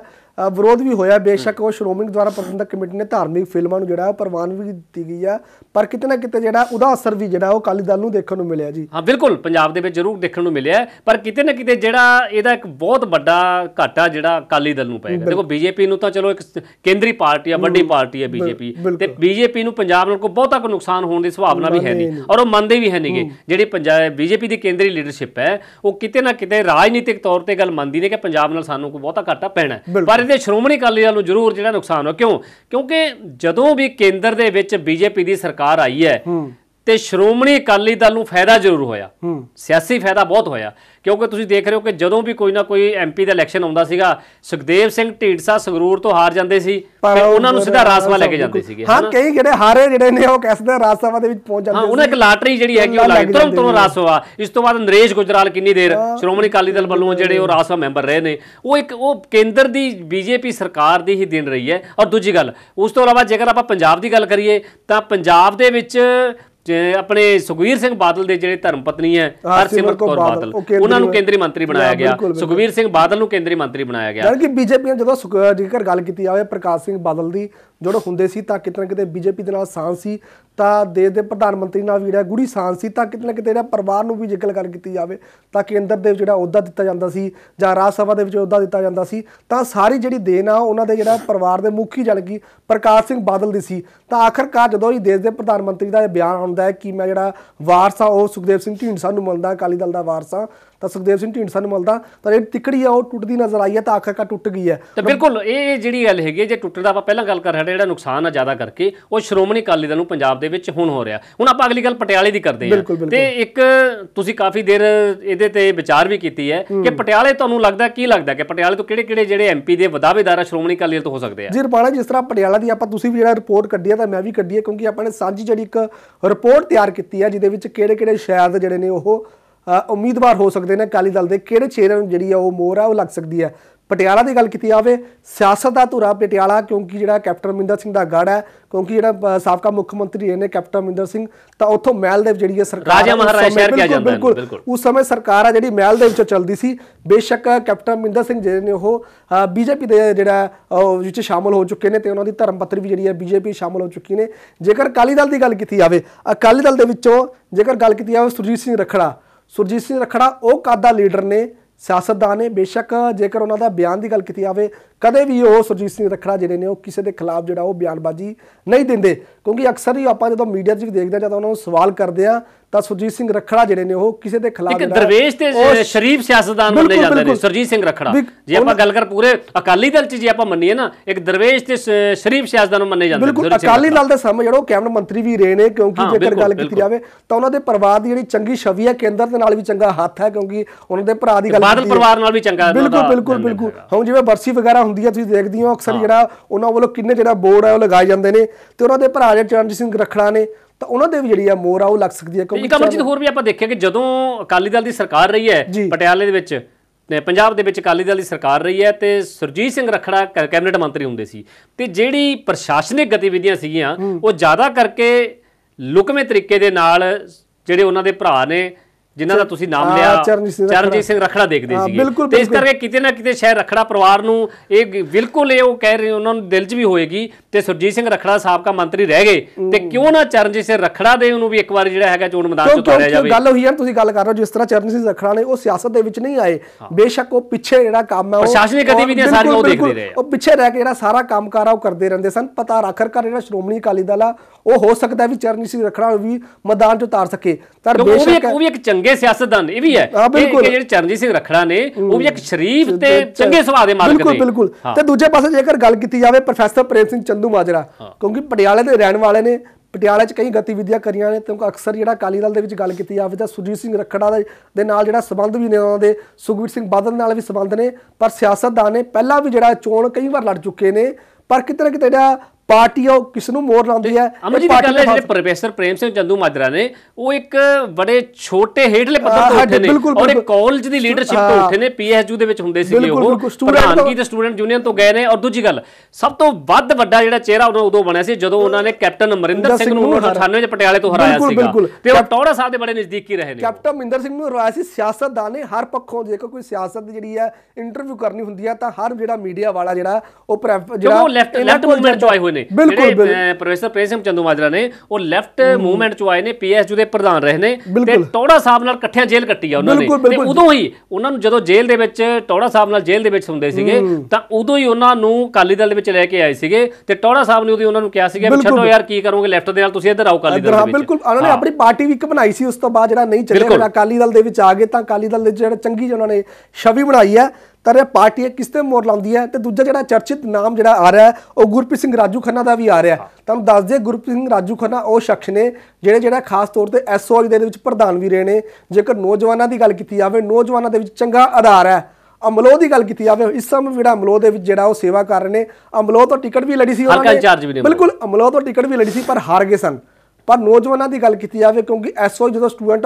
ਵਿਰੋਧ ਵੀ ਹੋਇਆ ਬੇਸ਼ੱਕ ਉਹ ਸ਼੍ਰੋਮਣੀ ਦੁਆਰਾ ਪ੍ਰਬੰਧਕ ਕਮੇਟੀ ਨੇ ਧਾਰਮਿਕ ਫਿਲਮਾਂ ਨੂੰ ਜਿਹੜਾ ਪ੍ਰਵਾਨਗੀ ਦਿੱਤੀ ਗਈ ਆ ਪਰ ਕਿਤੇ ਨਾ ਕਿਤੇ ਜਿਹੜਾ ਉਹਦਾ ਅਸਰ ਵੀ ਜਿਹੜਾ ਉਹ ਕਾਲੀ ਦਲ ਨੂੰ ਦੇਖਣ ਨੂੰ ਮਿਲਿਆ ਜੀ ਹਾਂ ਬਿਲਕੁਲ ਪੰਜਾਬ ਦੇ ਵਿੱਚ ਜ਼ਰੂਰ ਦੇਖਣ ਨੂੰ ਮਿਲਿਆ ਪਰ ਕਿਤੇ ਨਾ ਕਿਤੇ ਜਿਹੜਾ ਇਹਦਾ ਇੱਕ ਬਹੁਤ ਵੱਡਾ ਘਾਟਾ ਜਿਹੜਾ ਕਾਲੀ ਦਲ ਨੂੰ ਪਏਗਾ ਦੇਖੋ ਬੀਜੇਪੀ ਨੂੰ ਤਾਂ ਚਲੋ ਇੱਕ ਕੇਂਦਰੀ ਪਾਰਟੀ ਆ ਵੱਡੀ ਪਾਰਟੀ ਆ ਬੀਜੇਪੀ ਤੇ ਬੀਜੇਪੀ ਨੂੰ ਪੰਜਾਬ ਨਾਲ ਕੋਈ ਬਹੁਤਾ ਕੋ ਨੁਕਸਾਨ ਹੋਣ ਦੀ ਸੰਭਾਵਨਾ ਵੀ ਹੈ ਨਹੀਂ ਔਰ ਉਹ ਮੰਨਦੇ ਵੀ ਹੈ ਨਹੀਂਗੇ ਜਿਹੜੀ ਪੰਜਾਬ ਬੀਜੇਪੀ ਦੀ ਕੇਂਦਰੀ ਲੀਡਰਸ਼ਿਪ ਹੈ ਉਹ ਕਿਤੇ ਨਾ ਕਿਤੇ ਰਾਜਨੀਤਿਕ ਤੌਰ ਤੇ ਗੱਲ ਮੰਨਦੀ ਨੇ ਕਿ ਪੰਜਾਬ ਨਾਲ ਸਾਨੂੰ ਕੋਈ ਬਹੁਤਾ ਘਾਟਾ ਪੈਣਾ ਪਰ ਲੱਗਦੀ ਦੇ ਸ਼੍ਰੋਮਣੀ ਅਕਾਲੀ ਦਲ ਨੂੰ ਜ਼ਰੂਰ ਜਿਹੜਾ ਨੁਕਸਾਨ ਹੋਇਆ ਕਿਉਂ ਕਿਉਂਕਿ ਜਦੋਂ ਵੀ ਕੇਂਦਰ ਦੇ ਵਿੱਚ ਬੀਜੇਪੀ ਦੀ ਸਰਕਾਰ ਆਈ ਹੈ ਤੇ ਸ਼੍ਰੋਮਣੀ ਅਕਾਲੀ ਦਲ ਨੂੰ ਫਾਇਦਾ ਜ਼ਰੂਰ ਹੋਇਆ ਸਿਆਸੀ ਫਾਇਦਾ ਬਹੁਤ ਹੋਇਆ ਕਿਉਂਕਿ ਤੁਸੀਂ ਦੇਖ ਰਹੇ ਹੋ ਕਿ ਜਦੋਂ ਵੀ ਕੋਈ ਨਾ ਕੋਈ ਐਮਪੀ ਦਾ ਇਲੈਕਸ਼ਨ ਆਉਂਦਾ ਸੀਗਾ ਸੁਖਦੇਵ ਸਿੰਘ ਢੀਂਡਸਾ ਸੰਗਰੂਰ ਤੋਂ ਹਾਰ ਜਾਂਦੇ ਸੀ ਤੇ ਉਹਨਾਂ ਨੂੰ ਸਿੱਧਾ ਰਾਜਸਭਾ ਲੈ ਕੇ ਜਾਂਦੇ ਸੀਗੇ ਹਾਂ ਕਈ ਜਿਹੜੇ ਹਾਰੇ ਜਿਹੜੇ ਨੇ ਉਹ ਕਿਸਦੇ ਰਾਜਸਭਾ ਦੇ ਵਿੱਚ ਪਹੁੰਚ ਜਾਂਦੇ ਹਾਂ ਉਹਨਾਂ ਇੱਕ ਲਾਟਰੀ ਜਿਹੜੀ ਹੈ ਕਿ ਉਹ ਲੱਗ ਤੁਰੰਤ ਤੋਂ ਰਾਜਸਭਾ ਇਸ ਤੋਂ ਬਾਅਦ ਨਰੇਸ਼ ਗੁਜਰਾਲ ਕਿੰਨੀ ਦੇਰ ਸ਼੍ਰੋਮਣੀ ਅਕਾਲੀ ਦਲ ਵੱਲੋਂ ਜਿਹੜੇ ਉਹ ਰਾਜਸਭਾ ਮੈਂਬਰ ਰਹੇ ਨੇ ਉਹ ਇੱਕ ਉਹ ਕੇਂਦਰ ਦੀ ਬੀਜੇਪੀ ਸਰਕਾਰ ਦੀ ਹੀ ਦੇਣ ਰਹੀ ਹੈ ਔਰ ਦੂਜੀ ਗੱਲ ਉਸ ਤੋਂ ਇਲਾਵਾ ਜੇਕਰ ਆਪਾਂ ਪੰਜਾਬ ਦੀ ਗੱਲ ਕਰੀਏ ਤਾਂ ਪੰਜਾਬ ਦੇ ਵਿੱਚ ਆਪਣੇ ਸੁਖਵੀਰ ਸਿੰਘ ਬਾਦਲ ਦੇ ਜਿਹੜੇ ਧਰਮ ਪਤਨੀ ਹੈ ਹਰਸਿਮਰਤ ਕੌਰ ਬਾਦਲ ਉਹਨਾਂ ਨੂੰ ਕੇਂਦਰੀ ਮੰਤਰੀ ਬਣਾਇਆ ਗਿਆ ਸੁਖਵੀਰ ਸਿੰਘ ਬਾਦਲ ਨੂੰ ਕੇਂਦਰੀ ਮੰਤਰੀ ਬਣਾਇਆ ਗਿਆ ਜਦ ਕਿ ਬੀਜੇਪੀ ਨੇ ਜਦੋਂ ਜੇਕਰ ਗੱਲ ਕੀਤੀ ਜਾਵੇ ਪ੍ਰਕਾਸ਼ ਸਿੰਘ ਬਾਦਲ ਦੀ ਜੁੜ ਹੁੰਦੇ ਸੀ ਤਾਂ ਕਿਤੇ ਨਾ ਕਿਤੇ ਬੀਜੇਪੀ ਦੇ ਨਾਲ ਸਾਂਝ ਸੀ ਤਾਂ ਦੇਸ਼ ਦੇ ਪ੍ਰਧਾਨ ਮੰਤਰੀ ਨਾਲ ਵੀ ਜਿਹੜਾ ਗੂੜੀ ਸਾਂਝ ਸੀ ਤਾਂ ਕਿਤੇ ਨਾ ਕਿਤੇ ਜਿਹੜਾ ਪਰਿਵਾਰ ਨੂੰ ਵੀ ਜ਼ਿਕਰ ਕਰ ਕੀਤੀ ਜਾਵੇ ਤਾਂ ਕੇਂਦਰ ਦੇ ਜਿਹੜਾ ਅਹੁਦਾ ਦਿੱਤਾ ਜਾਂਦਾ ਸੀ ਜਾਂ ਰਾਜ ਸਭਾ ਦੇ ਵਿੱਚ ਅਹੁਦਾ ਦਿੱਤਾ ਜਾਂਦਾ ਸੀ ਤਾਂ ਸਾਰੀ ਜਿਹੜੀ ਦੇਨ ਆ ਉਹਨਾਂ ਦੇ ਜਿਹੜਾ ਪਰਿਵਾਰ ਦੇ ਮੁਖੀ ਜਲ ਗਈ ਪ੍ਰਕਾਸ਼ ਸਿੰਘ ਬਾਦਲ ਦੀ ਸੀ ਤਾਂ ਆਖਰਕਾਰ ਜਦੋਂ ਹੀ ਦੇਸ਼ ਦੇ ਪ੍ਰਧਾਨ ਮੰਤਰੀ ਦਾ ਇਹ ਬਿਆਨ ਆਉਂਦਾ ਹੈ ਕਿ ਮੈਂ ਜਿਹੜਾ ਵਾਰਸ ਆ ਉਹ ਸੁਖਦੇਵ ਸਿੰਘ ਢੀਂਡਸਾ ਨੂੰ ਮਿਲਦਾ ਅਕਾਲੀ ਦਲ ਦਾ ਵਾਰਸ ਆ ਤਾਂ ਸੁਖਦੇਵ ਸਿੰਘ ਢੀਂਡਸਾ ਨੂੰ ਮਿਲਦਾ ਤਾਂ ਇਹ ਟਿਕੜੀ ਆ ਉਹ ਟੁੱਟਦੀ ਨਜ਼ਰ ਆਈ ਹੈ ਤਾਂ ਆਖਰਕਾਰ ਟੁੱਟ ਗਈ ਹੈ ਤਾਂ ਬਿਲਕੁਲ ਇਹ ਜਿਹੜੀ ਗੱਲ ਹੈਗੀ ਜੇ ਟੁੱਟਦਾ ਆਪਾਂ ਪਹਿਲਾਂ ਗੱਲ ਕਰ ਰਹੇ ਜਿਹੜਾ ਨੁਕਸਾਨ ਆ ਜ਼ਿਆਦਾ ਕਰਕੇ ਉਹ ਸ਼੍ਰੋਮਣੀ ਅਕਾਲੀ ਦਲ ਨੂੰ ਪੰਜਾਬ ਦੇ ਵਿੱਚ ਹੁਣ ਹੋ ਰਿਹਾ ਹੁਣ ਆਪਾਂ ਅਗਲੀ ਗੱਲ ਪਟਿਆਲੇ ਦੀ ਕਰਦੇ ਹਾਂ ਤੇ ਇੱਕ ਤੁਸੀਂ ਕਾਫੀ ਦੇਰ ਇਹਦੇ ਤੇ ਵਿਚਾਰ ਵੀ ਕੀਤੀ ਹੈ ਕਿ ਪਟਿਆਲੇ ਤੁਹਾਨੂੰ ਲੱਗਦਾ ਕੀ ਲੱਗਦਾ ਕਿ ਪਟਿਆਲੇ ਤੋਂ ਕਿਹੜੇ-ਕਿਹੜੇ ਜਿਹੜੇ ਐਮਪੀ ਦੇ ਵਦਾਵੇਦਾਰ ਆ ਸ਼੍ਰੋਮਣੀ ਅਕਾਲੀ ਦਲ ਤੋਂ ਹੋ ਸਕਦੇ ਆ ਜੀ ਰਪਾਲਾ ਜਿਸ ਤਰ੍ਹਾਂ ਪਟਿਆਲਾ ਦੀ ਆਪਾਂ ਤੁਸੀਂ ਵੀ ਜਿਹੜਾ ਰਿਪੋਰਟ ਕੱਢੀ ਆ ਤਾਂ ਮੈਂ ਵੀ ਕੱਢੀ ਆ ਕਿਉਂਕਿ ਆਪਾਂ ਨੇ ਸਾਂਝੀ ਜਿਹੜੀ ਇੱਕ ਰਿਪੋਰਟ ਤਿਆਰ ਕੀਤੀ ਆ ਜਿਹਦੇ ਵਿੱਚ ਕਿਹੜੇ-ਕਿਹੜੇ ਸ਼ਾਇਦ ਜਿਹੜੇ ਨੇ ਉਹ ਉਮੀਦਵਾਰ ਹੋ ਸਕਦੇ ਨੇ ਅਕਾਲੀ ਦਲ ਦੇ ਕਿਹੜੇ ਚਿਹਰੇ ਨੂੰ ਜਿਹੜੀ ਆ ਉਹ ਮੋਹਰ ਆ ਉਹ ਲੱਗ ਸਕਦੀ ਆ ਪਟਿਆਲਾ ਦੀ ਗੱਲ ਕੀਤੀ ਜਾਵੇ ਸਿਆਸਤ ਦਾ ਧੁਰਾ ਪਟਿਆਲਾ ਕਿਉਂਕਿ ਜਿਹੜਾ ਕੈਪਟਨ ਅਮਿੰਦਰ ਸਿੰਘ ਦਾ ਗੜ ਹੈ ਕਿਉਂਕਿ ਜਿਹੜਾ ਸਾਬਕਾ ਮੁੱਖ ਮੰਤਰੀ ਇਹਨੇ ਕੈਪਟਨ ਅਮਿੰਦਰ ਸਿੰਘ ਤਾਂ ਉੱਥੋਂ ਮੈਲਦੇਵ ਜਿਹੜੀ ਹੈ ਸਰਕਾਰ ਰਾਜਾ ਮਹਾਰਾਜਾ ਸ਼ਹਿਰ ਕਿਹਾ ਜਾਂਦਾ ਬਿਲਕੁਲ ਉਸ ਸਮੇਂ ਸਰਕਾਰ ਆ ਜਿਹੜੀ ਮੈਲਦੇਵ ਚ ਚੱਲਦੀ ਸੀ ਬੇਸ਼ੱਕ ਕੈਪਟਨ ਅਮਿੰਦਰ ਸਿੰਘ ਜਿਹੜੇ ਨੇ ਉਹ ਬੀਜੇਪੀ ਦੇ ਜਿਹੜਾ ਵਿੱਚ ਸ਼ਾਮਲ ਹੋ ਚੁੱਕੇ ਨੇ ਤੇ ਉਹਨਾਂ ਦੀ ਧਰਮ ਪੱਤਰੀ ਵੀ ਜਿਹੜੀ ਹੈ ਬੀਜੇਪੀ ਸ਼ਾਮਲ ਹੋ ਚੁੱਕੀ ਨੇ ਜੇਕਰ ਅਕਾਲੀ ਦਲ ਦੀ ਗੱਲ ਕੀਤੀ ਜਾਵੇ ਅਕਾਲੀ ਦਲ ਦੇ ਵਿੱਚੋਂ ਜੇਕਰ ਗੱਲ ਕੀਤੀ ਜਾਵੇ ਸੁਰਜੀਤ ਸਿੰਘ ਰਖੜਾ ਸੁਰਜੀਤ ਸਿੰਘ ਰਖੜਾ ਉਹ ਕਾਦਾ ਲੀਡਰ ਨੇ ਸਿਆਸਤਦਾਨ ਨੇ ਬੇਸ਼ੱਕ ਜੇਕਰ ਉਹਨਾਂ ਦਾ ਬਿਆਨ ਦੀ ਗੱਲ ਕੀਤੀ ਜਾਵੇ ਕਦੇ ਵੀ ਉਹ ਸੁਰਜੀਤ ਸਿੰਘ ਰਖੜਾ ਜਿਹੜੇ ਨੇ ਉਹ ਕਿਸੇ ਦੇ ਖਿਲਾਫ ਜਿਹੜਾ ਉਹ ਬਿਆਨਬਾਜ਼ੀ ਨਹੀਂ ਦਿੰਦੇ ਕਿਉਂਕਿ ਅਕਸਰ ਹੀ ਆਪਾਂ ਜਦੋਂ ਮੀਡੀਆ 'ਚ ਦੇਖਦੇ ਆ ਜਦੋਂ ਉਹਨਾਂ ਨੂੰ ਸਵਾਲ ਕਰਦੇ ਆ ਤਾਂ ਸੁਰਜੀਤ ਸਿੰਘ ਰਖੜਾ ਜਿਹੜੇ ਨੇ ਉਹ ਕਿਸੇ ਦੇ ਖਿਲਾਫ ਇੱਕ ਦਰਵੇਸ਼ ਤੇ ਸ਼ਰੀਫ ਸਿਆਸਤਦਾਨ ਮੰਨੇ ਜਾਂਦੇ ਨੇ ਸੁਰਜੀਤ ਸਿੰਘ ਰਖੜਾ ਜੇ ਆਪਾਂ ਗੱਲ ਕਰ ਪੂਰੇ ਅਕਾਲੀ ਦਲ 'ਚ ਜੇ ਆਪਾਂ ਮੰਨੀਏ ਨਾ ਇੱਕ ਦਰਵੇਸ਼ ਤੇ ਸ਼ਰੀਫ ਸਿਆਸਤਦਾਨ ਨੂੰ ਮੰਨੇ ਜਾਂਦੇ ਨੇ ਬਿਲਕੁਲ ਅਕਾਲੀ ਦਲ ਦੇ ਸਾਹਮਣੇ ਜਿਹੜਾ ਉਹ ਕੈਬਨਿਟ ਮੰਤਰੀ ਵੀ ਰਹੇ ਨੇ ਕਿਉਂਕਿ ਜੇਕਰ ਗੱਲ ਕੀਤੀ ਜਾਵੇ ਤਾਂ ਉਹਨਾਂ ਦੇ ਪਰਿਵਾਰ ਦੀ ਜਿਹੜੀ ਚੰਗੀ ਛਵੀ ਹੈ ਕੇਂਦਰ ਦੇ ਨਾਲ ਵੀ ਚੰਗਾ ਹੱਥ ਹੈ ਕਿਉਂਕਿ ਉਹਨਾਂ ਦੇ ਭਰਾ ਦੀ ਗੱਲ ਬਾਦਲ ਪਰਿਵਾਰ ਨਾਲ ਵੀ ਚੰਗਾ ਬਿਲਕੁਲ ਬਿਲਕੁਲ ਬਿਲਕੁਲ ਹੁਣ ਜਿਵੇਂ ਬਰਸੀ ਵਗੈਰਾ ਹੁੰਦੀ ਹੈ ਤੁਸੀਂ ਦੇਖਦੇ ਹੋ ਅਕਸਰ ਜਿਹੜਾ ਉਹਨਾਂ ਵੱਲੋਂ ਕਿੰਨੇ ਜਿਹੜਾ ਬੋਰਡ ਆ ਉਹ ਲਗਾਏ ਜਾਂਦੇ ਨੇ ਤੇ ਉਹਨਾਂ ਦੇ ਭਰਾ ਜਿਹੜੇ ਚਰਨਜੀਤ ਸਿੰਘ ਰਖੜਾ ਨੇ ਤਾਂ ਉਹਨਾਂ ਦੇ ਵੀ ਜਿਹੜੀ ਆ ਮੋਰ ਆ ਉਹ ਲੱਗ ਸਕਦੀ ਹੈ ਕਿਉਂਕਿ ਕਮਰਜੀਤ ਹੋਰ ਵੀ ਆਪਾਂ ਦੇਖਿਆ ਕਿ ਜਦੋਂ ਅਕਾਲੀ ਦਲ ਦੀ ਸਰਕਾਰ ਰਹੀ ਹੈ ਪਟਿਆਲੇ ਦੇ ਵਿੱਚ ਤੇ ਪੰਜਾਬ ਦੇ ਵਿੱਚ ਅਕਾਲੀ ਦਲ ਦੀ ਸਰਕਾਰ ਰਹੀ ਹੈ ਤੇ ਸੁਰਜੀਤ ਸਿੰਘ ਰਖੜਾ ਕੈਬਨਿਟ ਮੰਤਰੀ ਹੁੰਦੇ ਸੀ ਤੇ ਜਿਹੜੀ ਪ੍ਰਸ਼ਾਸਨਿਕ ਗਤੀਵਿਧੀਆਂ ਸੀਗੀਆਂ ਉਹ ਜ਼ਿਆਦਾ ਕਰਕੇ ਲੁਕਵੇਂ ਤਰੀਕੇ ਦੇ ਨਾਲ ਜਿਹੜੇ ਉਹਨਾਂ ਦੇ ਭਰਾ ਨੇ ਜਿਨ੍ਹਾਂ ਦਾ ਤੁਸੀਂ ਨਾਮ ਲਿਆ ਚਰਨਜੀਤ ਸਿੰਘ ਰਖੜਾ ਦੇਖਦੇ ਸੀਗੇ ਤੇ ਇਸ ਕਰਕੇ ਕਿਤੇ ਨਾ ਕਿਤੇ ਸ਼ਹਿਰ ਰਖੜਾ ਪਰਿਵਾਰ ਨੂੰ ਇਹ ਬਿਲਕੁਲ ਇਹ ਉਹ ਕਹਿ ਰਹੇ ਉਹਨਾਂ ਨੂੰ ਦਿਲ 'ਚ ਵੀ ਹੋਏਗੀ ਤੇ ਸੁਰਜੀਤ ਸਿੰਘ ਰਖੜਾ ਸਾਬਕਾ ਮੰਤਰੀ ਰਹਿ ਗਏ ਤੇ ਕਿਉਂ ਨਾ ਚਰਨਜੀਤ ਸਿੰਘ ਰਖੜਾ ਦੇ ਉਹਨੂੰ ਵੀ ਇੱਕ ਵਾਰ ਜਿਹੜਾ ਹੈਗਾ ਚੋਣ ਮੈਦਾਨ 'ਚ ਉਤਾਰਿਆ ਜਾਵੇ ਗੱਲ ਹੋਈ ਹੈ ਤੁਸੀਂ ਗੱਲ ਕਰ ਰਹੇ ਹੋ ਜਿਸ ਤਰ੍ਹਾਂ ਚਰਨਜੀਤ ਸਿੰਘ ਰਖੜਾ ਨੇ ਉਹ ਸਿਆਸਤ ਦੇ ਵਿੱਚ ਨਹੀਂ ਆਏ ਬੇਸ਼ੱਕ ਉਹ ਪਿੱਛੇ ਜਿਹੜਾ ਕੰਮ ਹੈ ਉਹ ਪ੍ਰਸ਼ਾਸਨਿਕ ਗਤੀਵਿਧੀਆਂ ਸਾਰੀਆਂ ਉਹ ਦੇਖਦੇ ਰਹੇ ਉਹ ਪਿੱਛੇ ਰਹਿ ਕੇ ਜਿਹੜਾ ਸਾਰਾ ਕੰਮ ਆ ਉਹ ਕਰਦੇ ਰਹਿੰਦੇ ਸਨ ਪਤਾ ਆਖਰਕਾਰ ਜਿਹੜਾ ਸ਼੍ਰੋਮਣੀ ਅਕਾਲੀ ਦਲ ਆ ਉਹ ਹੋ ਸਕਦਾ ਵੀ ਚਰਨਜੀਤ ਸਿੰਘ ਰਖੜਾ ਵੀ ਮੈਦਾਨ 'ਚ ਉਤਾਰ ਸਕੇ ਪਰ ਬੇਸ਼ੱਕ ਉਹ ਵੀ ਇੱਕ ਚੰਗ ਚੰਗੇ ਸਿਆਸਤਦਾਨ ਇਹ ਵੀ ਹੈ ਕਿ ਜਿਹੜੇ ਚਰਨਜੀਤ ਸਿੰਘ ਰਖੜਾ ਨੇ ਉਹ ਵੀ ਇੱਕ ਸ਼ਰੀਫ ਤੇ ਚੰਗੇ ਸੁਭਾਅ ਦੇ ਮਾਲਕ ਨੇ ਬਿਲਕੁਲ ਤੇ ਦੂਜੇ ਪਾਸੇ ਜੇਕਰ ਗੱਲ ਕੀਤੀ ਜਾਵੇ ਪ੍ਰੋਫੈਸਰ ਪ੍ਰੇਮ ਸਿੰਘ ਚੰਦੂ ਮਾਜਰਾ ਕਿਉਂਕਿ ਪਟਿਆਲੇ ਦੇ ਰਹਿਣ ਵਾਲੇ ਨੇ ਪਟਿਆਲੇ 'ਚ ਕਈ ਗਤੀਵਿਧੀਆਂ ਕਰੀਆਂ ਨੇ ਕਿਉਂਕਿ ਅਕਸਰ ਜਿਹੜਾ ਅਕਾਲੀ ਦਲ ਦੇ ਵਿੱਚ ਗੱਲ ਕੀਤੀ ਜਾਵੇ ਤਾਂ ਸੁਜੀਤ ਸਿੰਘ ਰਖੜਾ ਦੇ ਨਾਲ ਜਿਹੜਾ ਸਬੰਧ ਵੀ ਨੇ ਉਹਨਾਂ ਦੇ ਸੁਖਵੀਰ ਸਿੰਘ ਬਾਦਲ ਨਾਲ ਵੀ ਸਬੰਧ ਨੇ ਪਰ ਸਿਆਸਤਦਾਨ ਨੇ ਪਹਿਲਾਂ ਵੀ ਜਿਹੜਾ ਚੋਣ ਕਈ ਵਾਰ ਲੜ ਚੁੱਕੇ ਨੇ ਪਰ ਕਿਤੇ ਨਾ ਕਿਤੇ ਜਿਹੜਾ ਪਾਰਟੀ ਉਹ ਕਿਸ ਨੂੰ ਮੋਰ ਲਾਉਂਦੀ ਹੈ ਅਮਰ ਜੀ ਜਿਹੜੇ ਪ੍ਰੋਫੈਸਰ ਪ੍ਰੇਮ ਸਿੰਘ ਚੰਦੂ ਮਾਜਰਾ ਨੇ ਉਹ ਇੱਕ ਬੜੇ ਛੋਟੇ ਹੇਠਲੇ ਪੱਧਰ ਤੋਂ ਉੱਠੇ ਨੇ ਔਰ ਇੱਕ ਕਾਲਜ ਦੀ ਲੀਡਰਸ਼ਿਪ ਤੋਂ ਉੱਠੇ ਨੇ ਪੀਐਚਯੂ ਦੇ ਵਿੱਚ ਹੁੰਦੇ ਸੀਗੇ ਉਹ ਪ੍ਰਧਾਨਗੀ ਦੇ ਸਟੂਡੈਂਟ ਯੂਨੀਅਨ ਤੋਂ ਗਏ ਨੇ ਔਰ ਦੂਜੀ ਗੱਲ ਸਭ ਤੋਂ ਵੱਧ ਵੱਡਾ ਜਿਹੜਾ ਚਿਹਰਾ ਉਹਨਾਂ ਉਦੋਂ ਬਣਿਆ ਸੀ ਜਦੋਂ ਉਹਨਾਂ ਨੇ ਕੈਪਟਨ ਅਮਰਿੰਦਰ ਸਿੰਘ ਨੂੰ 98 ਦੇ ਪਟਿਆਲੇ ਤੋਂ ਹਰਾਇਆ ਸੀਗਾ ਤੇ ਉਹ ਟੌੜਾ ਸਾਹਿਬ ਦੇ ਬੜੇ ਨਜ਼ਦੀਕੀ ਰਹੇ ਨੇ ਕੈਪਟਨ ਅਮਰਿੰਦਰ ਸਿੰਘ ਨੂੰ ਹਰਾਇਆ ਸੀ ਸਿਆਸਤਦਾਨ ਨੇ ਹਰ ਪੱਖੋਂ ਜੇਕਰ ਕੋਈ ਸਿਆਸਤ ਜਿਹੜੀ ਹੈ ਇੰਟਰਵਿਊ ਕਰਨੀ ਹੁੰਦੀ ਹੈ ਤਾਂ ਹਰ ਜਿਹੜਾ ਮੀਡੀਆ ਵਾਲਾ ਜਿਹੜਾ ਉਹ ਜਿਹੜਾ ਉਹ ਲੈਫਟ ਲੈਫਟ ਮੂਵਮੈਂਟ ਤੋਂ ਆਏ ਹੋਏ ਨੇ ਨੇ ਜਿਹੜੇ ਪ੍ਰੋਫੈਸਰ ਪ੍ਰੇਮ ਚੰਦੂ ਮਾਜਰਾ ਨੇ ਉਹ ਲੈਫਟ ਮੂਵਮੈਂਟ ਚ ਆਏ ਨੇ ਪੀਐਸਯੂ ਦੇ ਪ੍ਰਧਾਨ ਰਹੇ ਨੇ ਤੇ ਟੌੜਾ ਸਾਹਿਬ ਨਾਲ ਇਕੱਠਿਆਂ ਜੇਲ੍ਹ ਕੱਟੀ ਆ ਉਹਨਾਂ ਨੇ ਤੇ ਉਦੋਂ ਹੀ ਉਹਨਾਂ ਨੂੰ ਜਦੋਂ ਜੇਲ੍ਹ ਦੇ ਵਿੱਚ ਟੌੜਾ ਸਾਹਿਬ ਨਾਲ ਜੇਲ੍ਹ ਦੇ ਵਿੱਚ ਹੁੰਦੇ ਸੀਗੇ ਤਾਂ ਉਦੋਂ ਹੀ ਉਹਨਾਂ ਨੂੰ ਕਾਲੀ ਦਲ ਦੇ ਵਿੱਚ ਲੈ ਕੇ ਆਏ ਸੀਗੇ ਤੇ ਟੌੜਾ ਸਾਹਿਬ ਨੇ ਉਹਦੀ ਉਹਨਾਂ ਨੂੰ ਕਿਹਾ ਸੀਗਾ ਵੀ ਛੱਡੋ ਯਾਰ ਕੀ ਕਰੋਗੇ ਲੈਫਟ ਦੇ ਨਾਲ ਤੁਸੀਂ ਇੱਧਰ ਆਓ ਕਾਲੀ ਦਲ ਦੇ ਵਿੱਚ ਬਿਲਕੁਲ ਉਹਨਾਂ ਨੇ ਆਪਣੀ ਪਾਰਟੀ ਵੀ ਇੱਕ ਬਣਾਈ ਸੀ ਉਸ ਤੋਂ ਬਾਅਦ ਜਿਹੜਾ ਨਹੀਂ ਚੱਲਿਆ ਅਕਾਲੀ ਦਲ ਦੇ ਵਿੱਚ ਆ ਗਏ ਤਾਂ ਅਕਾਲੀ ਦਲ ਦੇ ਜਿਹੜਾ ਚੰਗੀ ਜਿਹਾ ਉਹਨਾਂ ਨੇ ਛਵੀ ਬਣਾਈ ਹੈ ਤਾਂ ਇਹ ਪਾਰਟੀ ਕਿਸ ਤੇ ਮੋਰ ਲਾਉਂਦੀ ਹੈ ਤੇ ਦੂਜਾ ਜਿਹੜਾ ਚਰਚਿਤ ਨਾਮ ਜਿਹੜਾ ਆ ਰਿਹਾ ਉਹ ਗੁਰਪ੍ਰੀਤ ਸਿੰਘ ਰਾਜੂ ਖੰਨਾ ਦਾ ਵੀ ਆ ਰਿਹਾ ਤੁਹਾਨੂੰ ਦੱਸ ਦਈਏ ਗੁਰਪ੍ਰੀਤ ਸਿੰਘ ਰਾਜੂ ਖੰਨਾ ਉਹ ਸ਼ਖਸ ਨੇ ਜਿਹੜੇ ਜਿਹੜਾ ਖਾਸ ਤੌਰ ਤੇ ਐਸਓਆਈ ਦੇ ਵਿੱਚ ਪ੍ਰਧਾਨ ਵੀ ਰਹੇ ਨੇ ਜੇਕਰ ਨੌਜਵਾਨਾਂ ਦੀ ਗੱਲ ਕੀਤੀ ਜਾਵੇ ਨੌਜਵਾਨਾਂ ਦੇ ਵਿੱਚ ਚੰਗਾ ਆਧਾਰ ਹੈ ਅਮਲੋ ਦੀ ਗੱਲ ਕੀਤੀ ਜਾਵੇ ਇਸ ਸਮੇਂ ਵੀੜਾ ਅਮਲੋ ਦੇ ਵਿੱਚ ਜਿਹੜਾ ਉਹ ਸੇਵਾ ਕਰ ਰਹੇ ਨੇ ਅਮਲੋ ਤੋਂ ਟਿਕਟ ਵੀ ਲੜੀ ਸੀ ਉਹਨਾਂ ਨੇ ਬਿਲਕੁਲ ਅਮਲੋ ਤੋਂ ਟਿਕਟ ਵੀ ਲੜੀ ਸੀ ਪਰ ਹਾਰ ਗਏ ਸਨ ਪਰ ਨੌਜਵਾਨਾਂ ਦੀ ਗੱਲ ਕੀਤੀ ਜਾਵੇ ਕਿਉਂਕਿ ਐਸਓ ਜਦੋਂ ਸਟੂਡੈਂਟ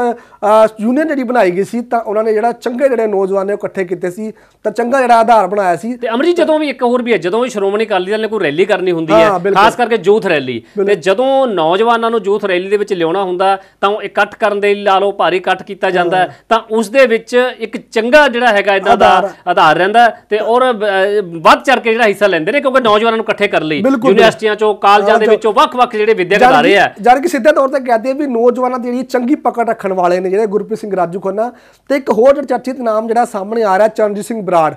ਯੂਨੀਅਨ ਜਿਹੜੀ ਬਣਾਈ ਗਈ ਸੀ ਤਾਂ ਉਹਨਾਂ ਨੇ ਜਿਹੜਾ ਚੰਗੇ ਜਿਹੜੇ ਨੌਜਵਾਨ ਨੇ ਇਕੱਠੇ ਕੀਤੇ ਸੀ ਤਾਂ ਚੰਗਾ ਜਿਹੜਾ ਆਧਾਰ ਬਣਾਇਆ ਸੀ ਤੇ ਅਮਰਜੀਤ ਜਦੋਂ ਵੀ ਇੱਕ ਹੋਰ ਵੀ ਹੈ ਜਦੋਂ ਵੀ ਸ਼੍ਰੋਮਣੀ ਅਕਾਲੀ ਦਲ ਨੇ ਕੋਈ ਰੈਲੀ ਕਰਨੀ ਹੁੰਦੀ ਹੈ ਖਾਸ ਕਰਕੇ ਯੂਥ ਰੈਲੀ ਤੇ ਜਦੋਂ ਨੌਜਵਾਨਾਂ ਨੂੰ ਯੂਥ ਰੈਲੀ ਦੇ ਵਿੱਚ ਲਿਆਉਣਾ ਹੁੰਦਾ ਤਾਂ ਉਹ ਇਕੱਠ ਕਰਨ ਦੇ ਲਈ ਲਾ ਲੋ ਭਾਰੀ ਇਕੱਠ ਕੀਤਾ ਜਾਂਦਾ ਤਾਂ ਉਸ ਦੇ ਵਿੱਚ ਇੱਕ ਚੰਗਾ ਜਿਹੜਾ ਹੈਗਾ ਇਦਾਂ ਦਾ ਆਧਾਰ ਰਹਿੰਦਾ ਤੇ ਔਰ ਵੱਧ ਚੜ ਕੇ ਜਿਹੜਾ ਹਿੱਸਾ ਲੈਂਦੇ ਨੇ ਕਿਉਂਕਿ ਨੌਜਵਾਨਾਂ ਨੂੰ ਇਕੱਠੇ ਕਰ ਲਈ ਯੂਨੀਵਰਸਿਟੀਆਂ ਚੋਂ ਕਾਲਜਾਂ ਦੇ ਵਿੱਚੋਂ ਵੱਖ-ਵੱਖ ਜਿਹੜੇ ਵਿਦਿਅਕ ਰਹੇ ਆ ਕਿ ਸਿੱਧੇ ਤੌਰ ਤੇ ਕਹਦੇ ਵੀ ਨੌਜਵਾਨਾਂ ਦੀ ਜਿਹੜੀ ਚੰਗੀ ਪਕੜ ਰੱਖਣ ਵਾਲੇ ਨੇ ਜਿਹੜੇ ਗੁਰਪ੍ਰੀਤ ਸਿੰਘ ਰਾਜੂ ਖੋਨਾ ਤੇ ਇੱਕ ਹੋਰ ਚਰਚਿਤ ਨਾਮ ਜਿਹੜਾ ਸਾਹਮਣੇ ਆ ਰਿਹਾ ਚਰਨਜੀਤ ਸਿੰਘ ਬਰਾੜ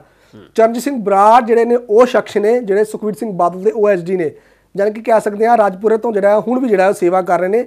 ਚਰਨਜੀਤ ਸਿੰਘ ਬਰਾੜ ਜਿਹੜੇ ਨੇ ਉਹ ਸ਼ਖਸ ਨੇ ਜਿਹੜੇ ਸੁਖਵੀਰ ਸਿੰਘ ਬਾਦਲ ਦੇ ਓਐਸਡੀ ਨੇ ਜਾਨ ਕਿ ਕਹਿ ਸਕਦੇ ਆ ਰਾਜਪੁਰੇ ਤੋਂ ਜਿਹੜਾ ਹੁਣ ਵੀ ਜਿਹੜਾ ਸੇਵਾ ਕਰ ਰਹੇ ਨੇ